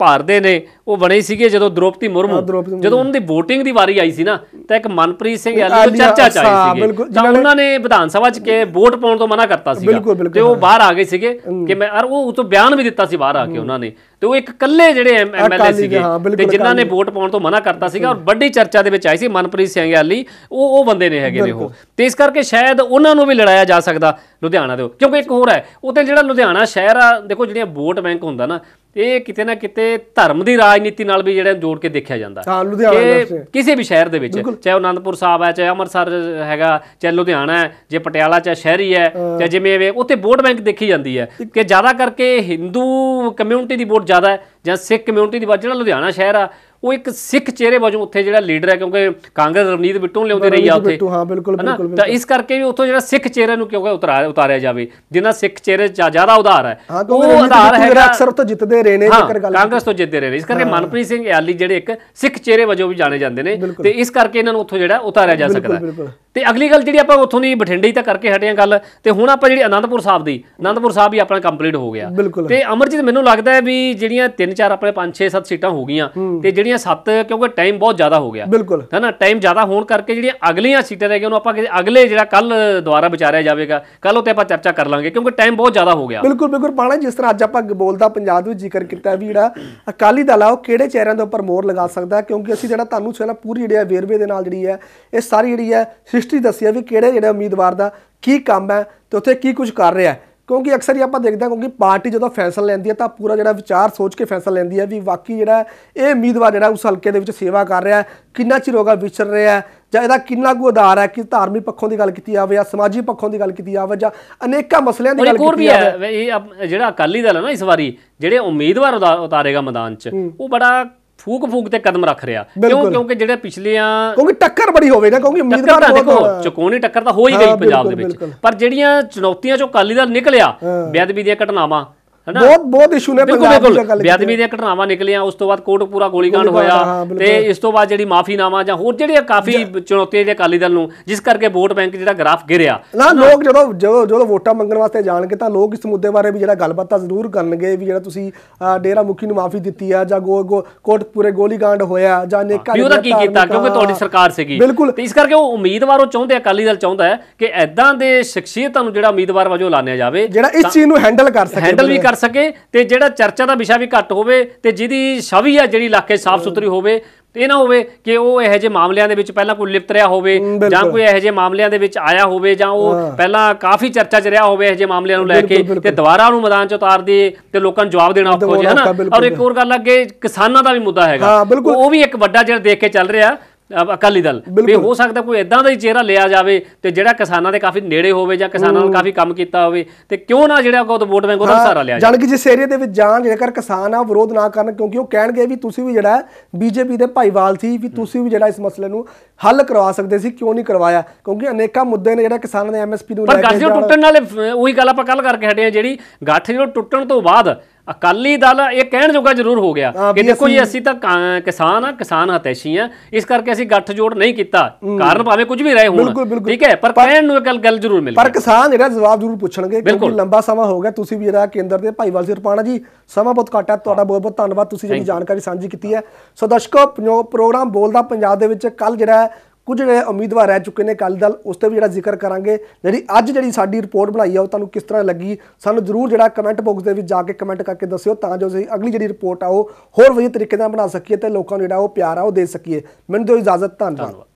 ਭਾਰਤ ਦੇ ਨੇ ਉਹ ਬਣੇ ਸੀਗੇ ਜਦੋਂ ਦ੍ਰੋਪਦੀ ਮੁਰਮੂ ਜਦੋਂ ਉਹਨਾਂ ਦੀ VOTING ਦੀ ਵਾਰੀ ਆਈ ਸੀ ਨਾ ਤਾਂ ਇੱਕ ਮਨਪ੍ਰੀਤ ਸਿੰਘ ਆਲੀ ਤੋਂ ਚਰਚਾ ਚ ਆਈ ਸੀ ਤਾਂ ਉਹਨਾਂ ਨੇ ਵਿਧਾਨ ਸਭਾ 'ਚ ਕੇ ਵੋਟ ਪਾਉਣ ਤੋਂ ਮਨਾ ਕਰਤਾ ਸੀ ਤੇ ਉਹ ਬਾਹਰ ਆ ਗਏ ਸੀਗੇ ਕਿ ਮੈਂ ਅਰ ਉਹ ਤੋਂ ਬਿਆਨ ਵੀ ਦਿੱਤਾ ਸੀ ਬਾਹਰ ਆ ਕੇ ਉਹਨਾਂ ਨੇ ਤੇ ਉਹ ਇੱਕ ਕੱਲੇ ਜਿਹੜੇ ਐਮਐਲਏ ਸੀਗੇ ਤੇ ਜਿਨ੍ਹਾਂ ਨੇ ਵੋਟ ਪਾਉਣ ਤੋਂ ਮਨਾ ਕਰਤਾ ਸੀਗਾ ਔਰ ਵੱਡੀ ਚਰਚਾ ਦੇ ਵਿੱਚ ਆਈ ਸੀ ਮਨਪ੍ਰੀਤ ਸਿੰਘ ਆਲੀ ਉਹ ਉਹ ਬੰਦੇ ਨੇ ਹੈਗੇ ਨੇ ਉਹ ਤੇ ਇਸ ਕਰਕੇ ਸ਼ਾਇਦ ਉਹਨਾਂ ਨੂੰ ਵੀ ਲੜਾਇਆ ਜਾ ਸਕਦਾ ਲੁਧਿਆਣਾ ਦੇ ਕਿਉਂਕਿ ਇੱਕ ਹੋਰ ਹੈ ਉਹ ਤੇ ਜਿਹੜਾ ਲੁਧਿਆਣਾ ਸ਼ਹਿਰ ਆ ਦੇਖੋ ਜਿਹੜੀਆਂ ਵੋਟ ਬੈਂਕ ਹੁੰਦਾ ਨਾ ਇਹ ਕਿਤੇ ਨਾ ਕਿਤੇ ਧਰਮ ਦੀ ਰਾਜ ਰਾਜਨੀਤੀ ਨਾਲ ਵੀ ਜਿਹੜਾ ਜੋੜ ਕੇ ਦੇਖਿਆ ਜਾਂਦਾ ਹਾਂ ਲੁਧਿਆਣਾ ਕਿਸੇ ਵੀ ਸ਼ਹਿਰ ਦੇ ਵਿੱਚ ਚਾਹੇ ਅਨੰਦਪੁਰ ਸਾਹਿਬ ਹੈ ਚਾਹੇ ਅੰਮ੍ਰਿਤਸਰ ਹੈਗਾ ਚਾਹੇ ਲੁਧਿਆਣਾ ਹੈ ਜੇ ਪਟਿਆਲਾ ਚਾਹੇ ਸ਼ਹਿਰੀ ਹੈ ਚਾਹੇ ਜਿਵੇਂ ਉੱਥੇ ਵੋਟ ਬੈਂਕ ਦੇਖੀ ਜਾਂਦੀ ਹੈ ਕਿ ਜ਼ਿਆਦਾ ਕਰਕੇ ਹਿੰਦੂ ਕਮਿਊਨਿਟੀ ਦੀ ਵੋਟ ਜ਼ਿਆਦਾ ਹੈ ਜਾਂ ਸਿੱਖ ਕਮਿਊਨਿਟੀ ਦੀ ਵੋਟ ਜਿਹੜਾ ਲੁਧਿਆਣਾ ਸ਼ਹਿਰ ਆ ਉਹ ਇੱਕ ਸਿੱਖ ਚਿਹਰੇ ਵਜੋਂ ਉੱਥੇ ਜਿਹੜਾ ਲੀਡਰ ਹੈ ਕਿਉਂਕਿ ਕਾਂਗਰਸ ਰਵਨੀਤ ਬਿੱਟੂ ਲਿਆਉਂਦੀ ਰਹੀ ਆ ਉੱਥੇ ਹਾਂ ਬਿਲਕੁਲ ਬਿਲਕੁਲ ਤਾਂ ਇਸ ਕਰਕੇ ਵੀ ਉੱਥੋਂ ਜਿਹੜਾ ਸਿੱਖ ਚਿਹਰੇ ਨੂੰ ਕਿਉਂਕਿ ਉਤਾਰਿਆ ਉਤਾਰਿਆ ਜਾਵੇ ਜਿਨ੍ਹਾਂ ਸਿੱਖ ਚਿਹਰੇ ਚ ਜ਼ਿਆਦਾ ਉਧਾਰ ਹੈ ਉਹ ਉਧਾਰ ਹੈ ਅਕਸਰ ਤੋਂ ਜਿੱਤਦੇ ਰਹੇ ਨੇ ਜੇਕਰ ਗੱਲ ਕਾਂਗਰਸ ਤੋਂ ਜਿੱਤਦੇ ਰਹੇ ਨੇ ਇਸ ਕਰਕੇ ਮਨਪ੍ਰੀਤ ਸਿੰਘ ਯਾਲੀ ਜਿਹੜੇ ਇੱਕ ਸਿੱਖ ਚਿਹਰੇ ਵਜੋਂ ਵੀ ਜਾਣੇ ਜਾਂਦੇ ਨੇ ਤੇ ਇਸ ਕਰਕੇ ਇਹਨਾਂ ਨੂੰ ਉੱਥੋਂ ਜਿਹੜਾ ਉਤਾਰਿਆ ਜਾ ਸਕਦਾ ਤੇ ਅਗਲੀ ਗੱਲ ਜਿਹੜੀ ਆਪਾਂ ਉੱਥੋਂ ਦੀ ਬਠਿੰਡੇ ਤਾਂ ਕਰਕੇ ਹਟੇ ਆ ਗੱਲ ਤੇ ਹੁਣ ਆਪਾਂ ਜਿਹੜੀ ਅਨੰਦਪੁਰ ਸਾਹਿਬ ਦੀ ਅਨੰਦਪੁਰ ਸਾਹਿਬ ਵੀ ਆਪਣਾ ਕੰਪਲੀਟ ਹੋ ਗਿਆ ਤੇ ਅਮਰਜੀਤ ਮੈਨੂੰ ਲੱਗਦਾ ਹੈ ਵੀ ਜਿਹੜੀਆਂ 3 4 ਆਪਣੇ 5 6 7 ਸੀਟਾਂ ਹੋ ਗਈਆਂ ਤੇ ਜਿਹੜੀ ਜਿਹੜੀਆਂ 7 ਕਿਉਂਕਿ ਟਾਈਮ ਬਹੁਤ ਜ਼ਿਆਦਾ ਹੋ ਗਿਆ ਬਿਲਕੁਲ ਹੈ ਨਾ ਟਾਈਮ ਜ਼ਿਆਦਾ ਹੋਣ ਕਰਕੇ ਜਿਹੜੀਆਂ ਅਗਲੀਆਂ ਸੀਟਾਂ ਰਹਿ ਗਈਆਂ ਉਹਨੂੰ ਆਪਾਂ ਕਿਸੇ ਅਗਲੇ ਜਿਹੜਾ ਕੱਲ ਦੁਆਰਾ ਵਿਚਾਰਿਆ ਜਾਵੇਗਾ ਕੱਲ ਤੇ ਆਪਾਂ ਚਰਚਾ ਕਰ ਲਾਂਗੇ ਕਿਉਂਕਿ ਟਾਈਮ ਬਹੁਤ ਜ਼ਿਆਦਾ ਹੋ ਗਿਆ ਬਿਲਕੁਲ ਬਿਲਕੁਲ ਪਾਣਾ ਜਿਸ ਤਰ੍ਹਾਂ ਅੱਜ ਆਪਾਂ ਬੋਲਦਾ ਪੰਜਾਬ ਵਿੱਚ ਜ਼ਿਕਰ ਕੀਤਾ ਵੀ ਜਿਹੜਾ ਅਕਾਲੀ ਦਲ ਆ ਉਹ ਕਿਹੜੇ ਚਿਹਰਿਆਂ ਦੇ ਉੱਪਰ ਮੋਹਰ ਲਗਾ ਸਕਦਾ ਕਿਉਂਕਿ ਅਸੀਂ ਜਿਹੜਾ ਤੁਹਾਨੂੰ ਸਿਰਫ ਪੂਰੀ ਜਿਹੜੀ ਹੈ ਵੇਰਵੇ ਦੇ ਨਾਲ ਜਿਹੜੀ ਹੈ ਇਹ ਸਾਰੀ ਜਿਹੜੀ ਹੈ ਹਿਸਟਰੀ ਦੱਸਿਆ ਵੀ ਕਿਹੜੇ ਜਿਹੜਾ ਉਮੀਦਵਾਰ ਦਾ ਕੀ ਕੰਮ ਹੈ ਤੇ ਉੱਥੇ ਕੀ ਕੁਝ ਕਰ ਰਿਹਾ ਹੈ ਕਿਉਂਕਿ ਅਕਸਰ ਹੀ ਆਪਾਂ ਦੇਖਦੇ ਹਾਂ ਕਿਉਂਕਿ ਪਾਰਟੀ ਜਦੋਂ ਫੈਸਲਾ ਲੈਂਦੀ ਹੈ ਤਾਂ ਪੂਰਾ ਜਿਹੜਾ ਵਿਚਾਰ ਸੋਚ ਕੇ ਫੈਸਲਾ ਲੈਂਦੀ ਹੈ ਵੀ ਵਾਕਈ ਜਿਹੜਾ ਇਹ ਉਮੀਦਵਾਰ ਜਿਹੜਾ ਉਸ ਹਲਕੇ ਦੇ ਵਿੱਚ ਸੇਵਾ ਕਰ ਰਿਹਾ ਹੈ ਕਿੰਨਾ ਚਿਰ ਹੋਗਾ ਵਿਚਰ ਰਿਹਾ ਹੈ ਜਾਂ ਇਹਦਾ ਕਿੰਨਾ ਕੁ ਆਧਾਰ ਹੈ ਕਿ ਧਾਰਮਿਕ ਪੱਖੋਂ ਦੀ ਗੱਲ ਕੀਤੀ ਜਾਵੇ ਜਾਂ ਸਮਾਜਿਕ ਪੱਖੋਂ ਦੀ ਗੱਲ ਕੀਤੀ ਜਾਵੇ ਜਾਂ ਅਨੇਕਾਂ ਮਸਲਿਆਂ ਦੀ ਗੱਲ ਕੀਤੀ ਜਾਵੇ ਇਹ ਜਿਹੜਾ ਅਕਾਲੀ ਦਲ ਹੈ ਨਾ ਇਸ ਵਾਰੀ ਜਿਹੜੇ ਉਮੀਦਵਾਰ ਉਤਾਰੇਗਾ ਮੈਦਾਨ 'ਚ ਉਹ ਬੜਾ ਫੂਕ ਫੂਕ ਤੇ ਕਦਮ ਰੱਖ ਰਿਹਾ ਕਿਉਂ ਕਿਉਂਕਿ ਜਿਹੜੇ ਪਿਛਲੇ ਆ ਕਿਉਂਕਿ ਟੱਕਰ ਬੜੀ ਹੋਵੇ ਨਾ ਕਿਉਂਕਿ ਉਮੀਦਵਾਰ ਦੇਖੋ ਚਕੋਣੀ ਟੱਕਰ ਤਾਂ ਹੋ ਹੀ ਗਈ ਪੰਜਾਬ ਦੇ ਵਿੱਚ ਪਰ ਜਿਹੜੀਆਂ ਚੁਣੌਤੀਆਂ ਚੋਂ ਕਾਲੀ ਦਲ ਨਿਕਲਿਆ ਬੇਅਦਬੀ ਦੀਆਂ ਘਟਨਾਵਾਂ ਹਨਾ ਬਹੁਤ ਬਹੁਤ ਇਸ਼ੂ ਨੇ ਪੰਜਾਬ ਦੀ ਗੱਲ ਬੇਅਦਬੀ ਦੀਆਂ ਘਟਨਾਵਾਂ ਨਿਕਲੀਆਂ ਉਸ ਤੋਂ ਬਾਅਦ ਪੂਰਾ ਗੋਲੀकांड ਹੋਇਆ ਤੇ ਇਸ ਤੋਂ ਬਾਅਦ ਜਿਹੜੀ ਮਾਫੀਨਾਮਾ ਜਾਂ ਹੋਰ ਜਿਹੜੇ ਕਾਫੀ ਚੁਣੌਤੀਆਂ ਦੇ ਅਕਾਲੀ ਦਲ ਨੂੰ ਜਿਸ ਕਰਕੇ ਵੋਟ ਬੈਂਕ ਜਿਹੜਾ ਗ੍ਰਾਫ ਗਿਰਿਆ ਨਾ ਲੋਕ ਜਦੋਂ ਜਦੋਂ ਜਦੋਂ ਵੋਟਾਂ ਮੰਗਣ ਵਾਸਤੇ ਜਾਣਗੇ ਤਾਂ ਲੋਕ ਇਸ ਮੁੱਦੇ ਬਾਰੇ ਵੀ ਜਿਹੜਾ ਗੱਲਬਾਤ ਤਾਂ ਜ਼ਰੂਰ ਕਰਨਗੇ ਵੀ ਜਿਹੜਾ ਤੁਸੀਂ ਡੇਰਾ ਮੁਖੀ ਨੂੰ ਮਾਫੀ ਦਿੱਤੀ ਆ ਜਾਂ ਗੋ ਪੂਰੇ ਗੋਲੀकांड ਹੋਇਆ ਜਾਂ ਨੇ ਵੀ ਕੀ ਕੀਤਾ ਕਿਉਂਕਿ ਤੁਹਾਡੀ ਸਰਕਾਰ ਸੀਗੀ ਤੇ ਇਸ ਕਰਕੇ ਉਹ ਉਮੀਦਵਾਰ ਉਹ ਚਾਹੁੰਦੇ ਅਕਾਲੀ ਦਲ ਚਾਹੁੰਦਾ ਹੈ ਕਿ ਐਦਾਂ ਦੇ ਸ਼ਖਸੀਅਤਾਂ ਨੂੰ ਜਿਹੜਾ ਉਮੀਦਵਾਰ ਵਜੋਂ ਲਾਣਿਆ ਜਾਵੇ ਜਿਹੜਾ ਇਸ ਚੀਜ਼ ਨੂੰ ਹੈਂਡਲ ਕਰ ਸਕੇ ਹੈਂਡਲ ਵੀ ਕਰ ਸਕੇ ਤੇ ਜਿਹੜਾ ਚਰਚਾ ਦਾ ਵਿਸ਼ਾ ਵੀ ਘੱਟ ਹੋਵੇ ਤੇ ਜਿਹਦੀ ਸ਼ਵੀ ਆ ਜਿਹੜੀ ਇਲਾਕੇ ਸਾਫ਼ ਸੁਥਰੀ ਹੋਵੇ ਇਹ ਨਾ ਹੋਵੇ ਕਿ ਉਹ ਇਹੋ ਜਿਹੇ ਮਾਮਲਿਆਂ ਦੇ ਵਿੱਚ ਪਹਿਲਾਂ ਕੋਈ ਲਿਪਤ ਰਿਹਾ ਹੋਵੇ ਜਾਂ ਕੋਈ ਇਹੋ ਜਿਹੇ ਮਾਮਲਿਆਂ ਦੇ ਵਿੱਚ ਆਇਆ ਹੋਵੇ ਜਾਂ ਉਹ ਪਹਿਲਾਂ ਕਾਫੀ ਚਰਚਾ 'ਚ ਰਿਹਾ ਹੋਵੇ ਇਹੋ ਜਿਹੇ ਮਾਮਲਿਆਂ ਨੂੰ ਲੈ ਕੇ ਤੇ ਦੁਬਾਰਾ ਉਹਨੂੰ ਮੈਦਾਨ 'ਚ ਉਤਾਰ ਦੇ ਤੇ ਲੋਕਾਂ ਨੂੰ ਜਵਾਬ ਦੇਣਾ ਔਖਾ ਹੋ ਹਨਾ ਔਰ ਇੱਕ ਹੋਰ ਗੱਲ ਅੱਗੇ ਕਿਸਾਨਾਂ ਦਾ ਵੀ ਮੁੱਦਾ ਹੈਗਾ ਉਹ ਵੀ ਇੱਕ ਵੱਡਾ ਜਿਹੜਾ ਦੇਖ ਕੇ ਚੱਲ ਰਿਹਾ ਅਕਾਲੀ ਦਲ ਵੀ ਹੋ ਸਕਦਾ ਕੋਈ ਇਦਾਂ ਦਾ ਹੀ ਚਿਹਰਾ ਲਿਆ ਜਾਵੇ ਤੇ ਜਿਹੜਾ ਕਿਸਾਨਾਂ ਦੇ ਕਾਫੀ ਨੇੜੇ ਹੋਵੇ ਜਾਂ ਕਿਸਾਨਾਂ ਨਾਲ ਕਾਫੀ ਕੰਮ ਕੀਤਾ ਹੋਵੇ ਤੇ ਕਿਉਂ ਨਾ ਜਿਹੜਾ ਉਹ ਵੋਟ ਬੈਂਕ ਉਹਦਾ ਸਹਾਰਾ ਲਿਆ ਜਾਣ ਕਿ ਜਿਸ ਏਰੀਆ ਦੇ ਵਿੱਚ ਜਾਣ ਜੇਕਰ ਕਿਸਾਨ ਆ ਵਿਰੋਧ ਨਾ ਕਰਨ ਕਿਉਂਕਿ ਉਹ ਕਹਿਣਗੇ ਵੀ ਤੁਸੀਂ ਵੀ ਜਿਹੜਾ ਬੀਜੇਪੀ ਦੇ ਭਾਈਵਾਲ ਸੀ ਵੀ ਤੁਸੀਂ ਵੀ ਜਿਹੜਾ ਇਸ ਮਸਲੇ ਨੂੰ ਹੱਲ ਕਰਵਾ ਸਕਦੇ ਸੀ ਕਿਉਂ ਨਹੀਂ ਕਰਵਾਇਆ ਕਿਉਂਕਿ ਅਨੇਕਾਂ ਮੁੱਦੇ ਨੇ ਜਿਹੜਾ ਕਿਸਾਨਾਂ ਦੇ ਐਮਐਸਪੀ ਨੂੰ ਲੈ ਕੇ ਪਰ ਗੱਠ ਟੁੱਟਣ ਨਾਲ ਉਹੀ ਗੱਲ ਆਪਾਂ ਕੱਲ ਕਰਕੇ ਹਟੇ ਆ ਜਿਹੜੀ ਗੱਠ ਜਿਹੜਾ ਟੁੱਟਣ ਤੋਂ ਬਾਅਦ ਅਕਾਲੀ ਦਲ ਇਹ ਕਹਿਣ ਜੋਗਾ ਜ਼ਰੂਰ ਹੋ ਗਿਆ ਕਿ ਦੇਖੋ ਜੀ ਅਸੀਂ ਤਾਂ ਕਿਸਾਨ ਆ ਕਿਸਾਨ ਹਤੈਸ਼ੀ ਆ ਇਸ ਕਰਕੇ ਅਸੀਂ ਗੱਠ ਜੋੜ ਨਹੀਂ ਕੀਤਾ ਕਾਰਨ ਭਾਵੇਂ ਕੁਝ ਵੀ ਰਹੇ ਹੋਣ ਠੀਕ ਹੈ ਪਰ ਕਹਿਣ ਨੂੰ ਗੱਲ ਗੱਲ ਜ਼ਰੂਰ ਮਿਲਦੀ ਪਰ ਕਿਸਾਨ ਜਿਹੜਾ ਜਵਾਬ ਜ਼ਰੂਰ ਪੁੱਛਣਗੇ ਕਿਉਂਕਿ ਲੰਬਾ ਸਮਾਂ ਹੋ ਗਿਆ ਤੁਸੀਂ ਵੀ ਜਿਹੜਾ ਕੇਂਦਰ ਦੇ ਭਾਈਵਾਲ ਸਿੰਘ ਰਪਾਣਾ ਜੀ ਸਮਾਂ ਬਹੁਤ ਘੱਟ ਹੈ ਤੁਹਾਡਾ ਬਹੁਤ ਬਹੁਤ ਧੰਨਵਾਦ ਤੁਸੀਂ ਜਿਹੜੀ ਜਾਣਕਾਰੀ ਸਾਂਝੀ ਕੀਤੀ ਹੈ ਸੋ ਦਰਸ਼ਕੋ ਪ੍ਰੋਗਰਾਮ ਬੋਲਦਾ ਪੰਜਾਬ ਦੇ ਵਿੱਚ ਕੱਲ ਜਿਹੜਾ ਕੁਝ ਜਿਹੜੇ ਉਮੀਦਵਾਰ ਰਹਿ ਚੁੱਕੇ ਨੇ ਕਾਲੀ ਦਲ ਉਸ ਤੇ ਵੀ ਜਿਹੜਾ ਜ਼ਿਕਰ ਕਰਾਂਗੇ ਜਿਹੜੀ ਅੱਜ ਜਿਹੜੀ ਸਾਡੀ ਰਿਪੋਰਟ ਬਣਾਈ ਆ ਉਹ ਤੁਹਾਨੂੰ ਕਿਸ ਤਰ੍ਹਾਂ ਲੱਗੀ ਸਾਨੂੰ ਜ਼ਰੂਰ ਜਿਹੜਾ ਕਮੈਂਟ ਬਾਕਸ ਦੇ ਵਿੱਚ ਜਾ ਕੇ ਕਮੈਂਟ ਕਰਕੇ ਦੱਸਿਓ ਤਾਂ ਜੋ ਅਸੀਂ ਅਗਲੀ ਜਿਹੜੀ ਰਿਪੋਰਟ ਆ ਉਹ ਹੋਰ ਵਧੀਆ ਤਰੀਕੇ ਨਾਲ ਬਣਾ ਸਕੀਏ ਤੇ ਲੋਕਾਂ ਨੂੰ ਜਿਹੜਾ ਉਹ ਪਿਆਰ ਆ ਉਹ ਦੇ ਸਕੀਏ ਮੈਨੂੰ ਦਿਓ ਇਜਾਜ਼ਤ ਧੰਨਵਾਦ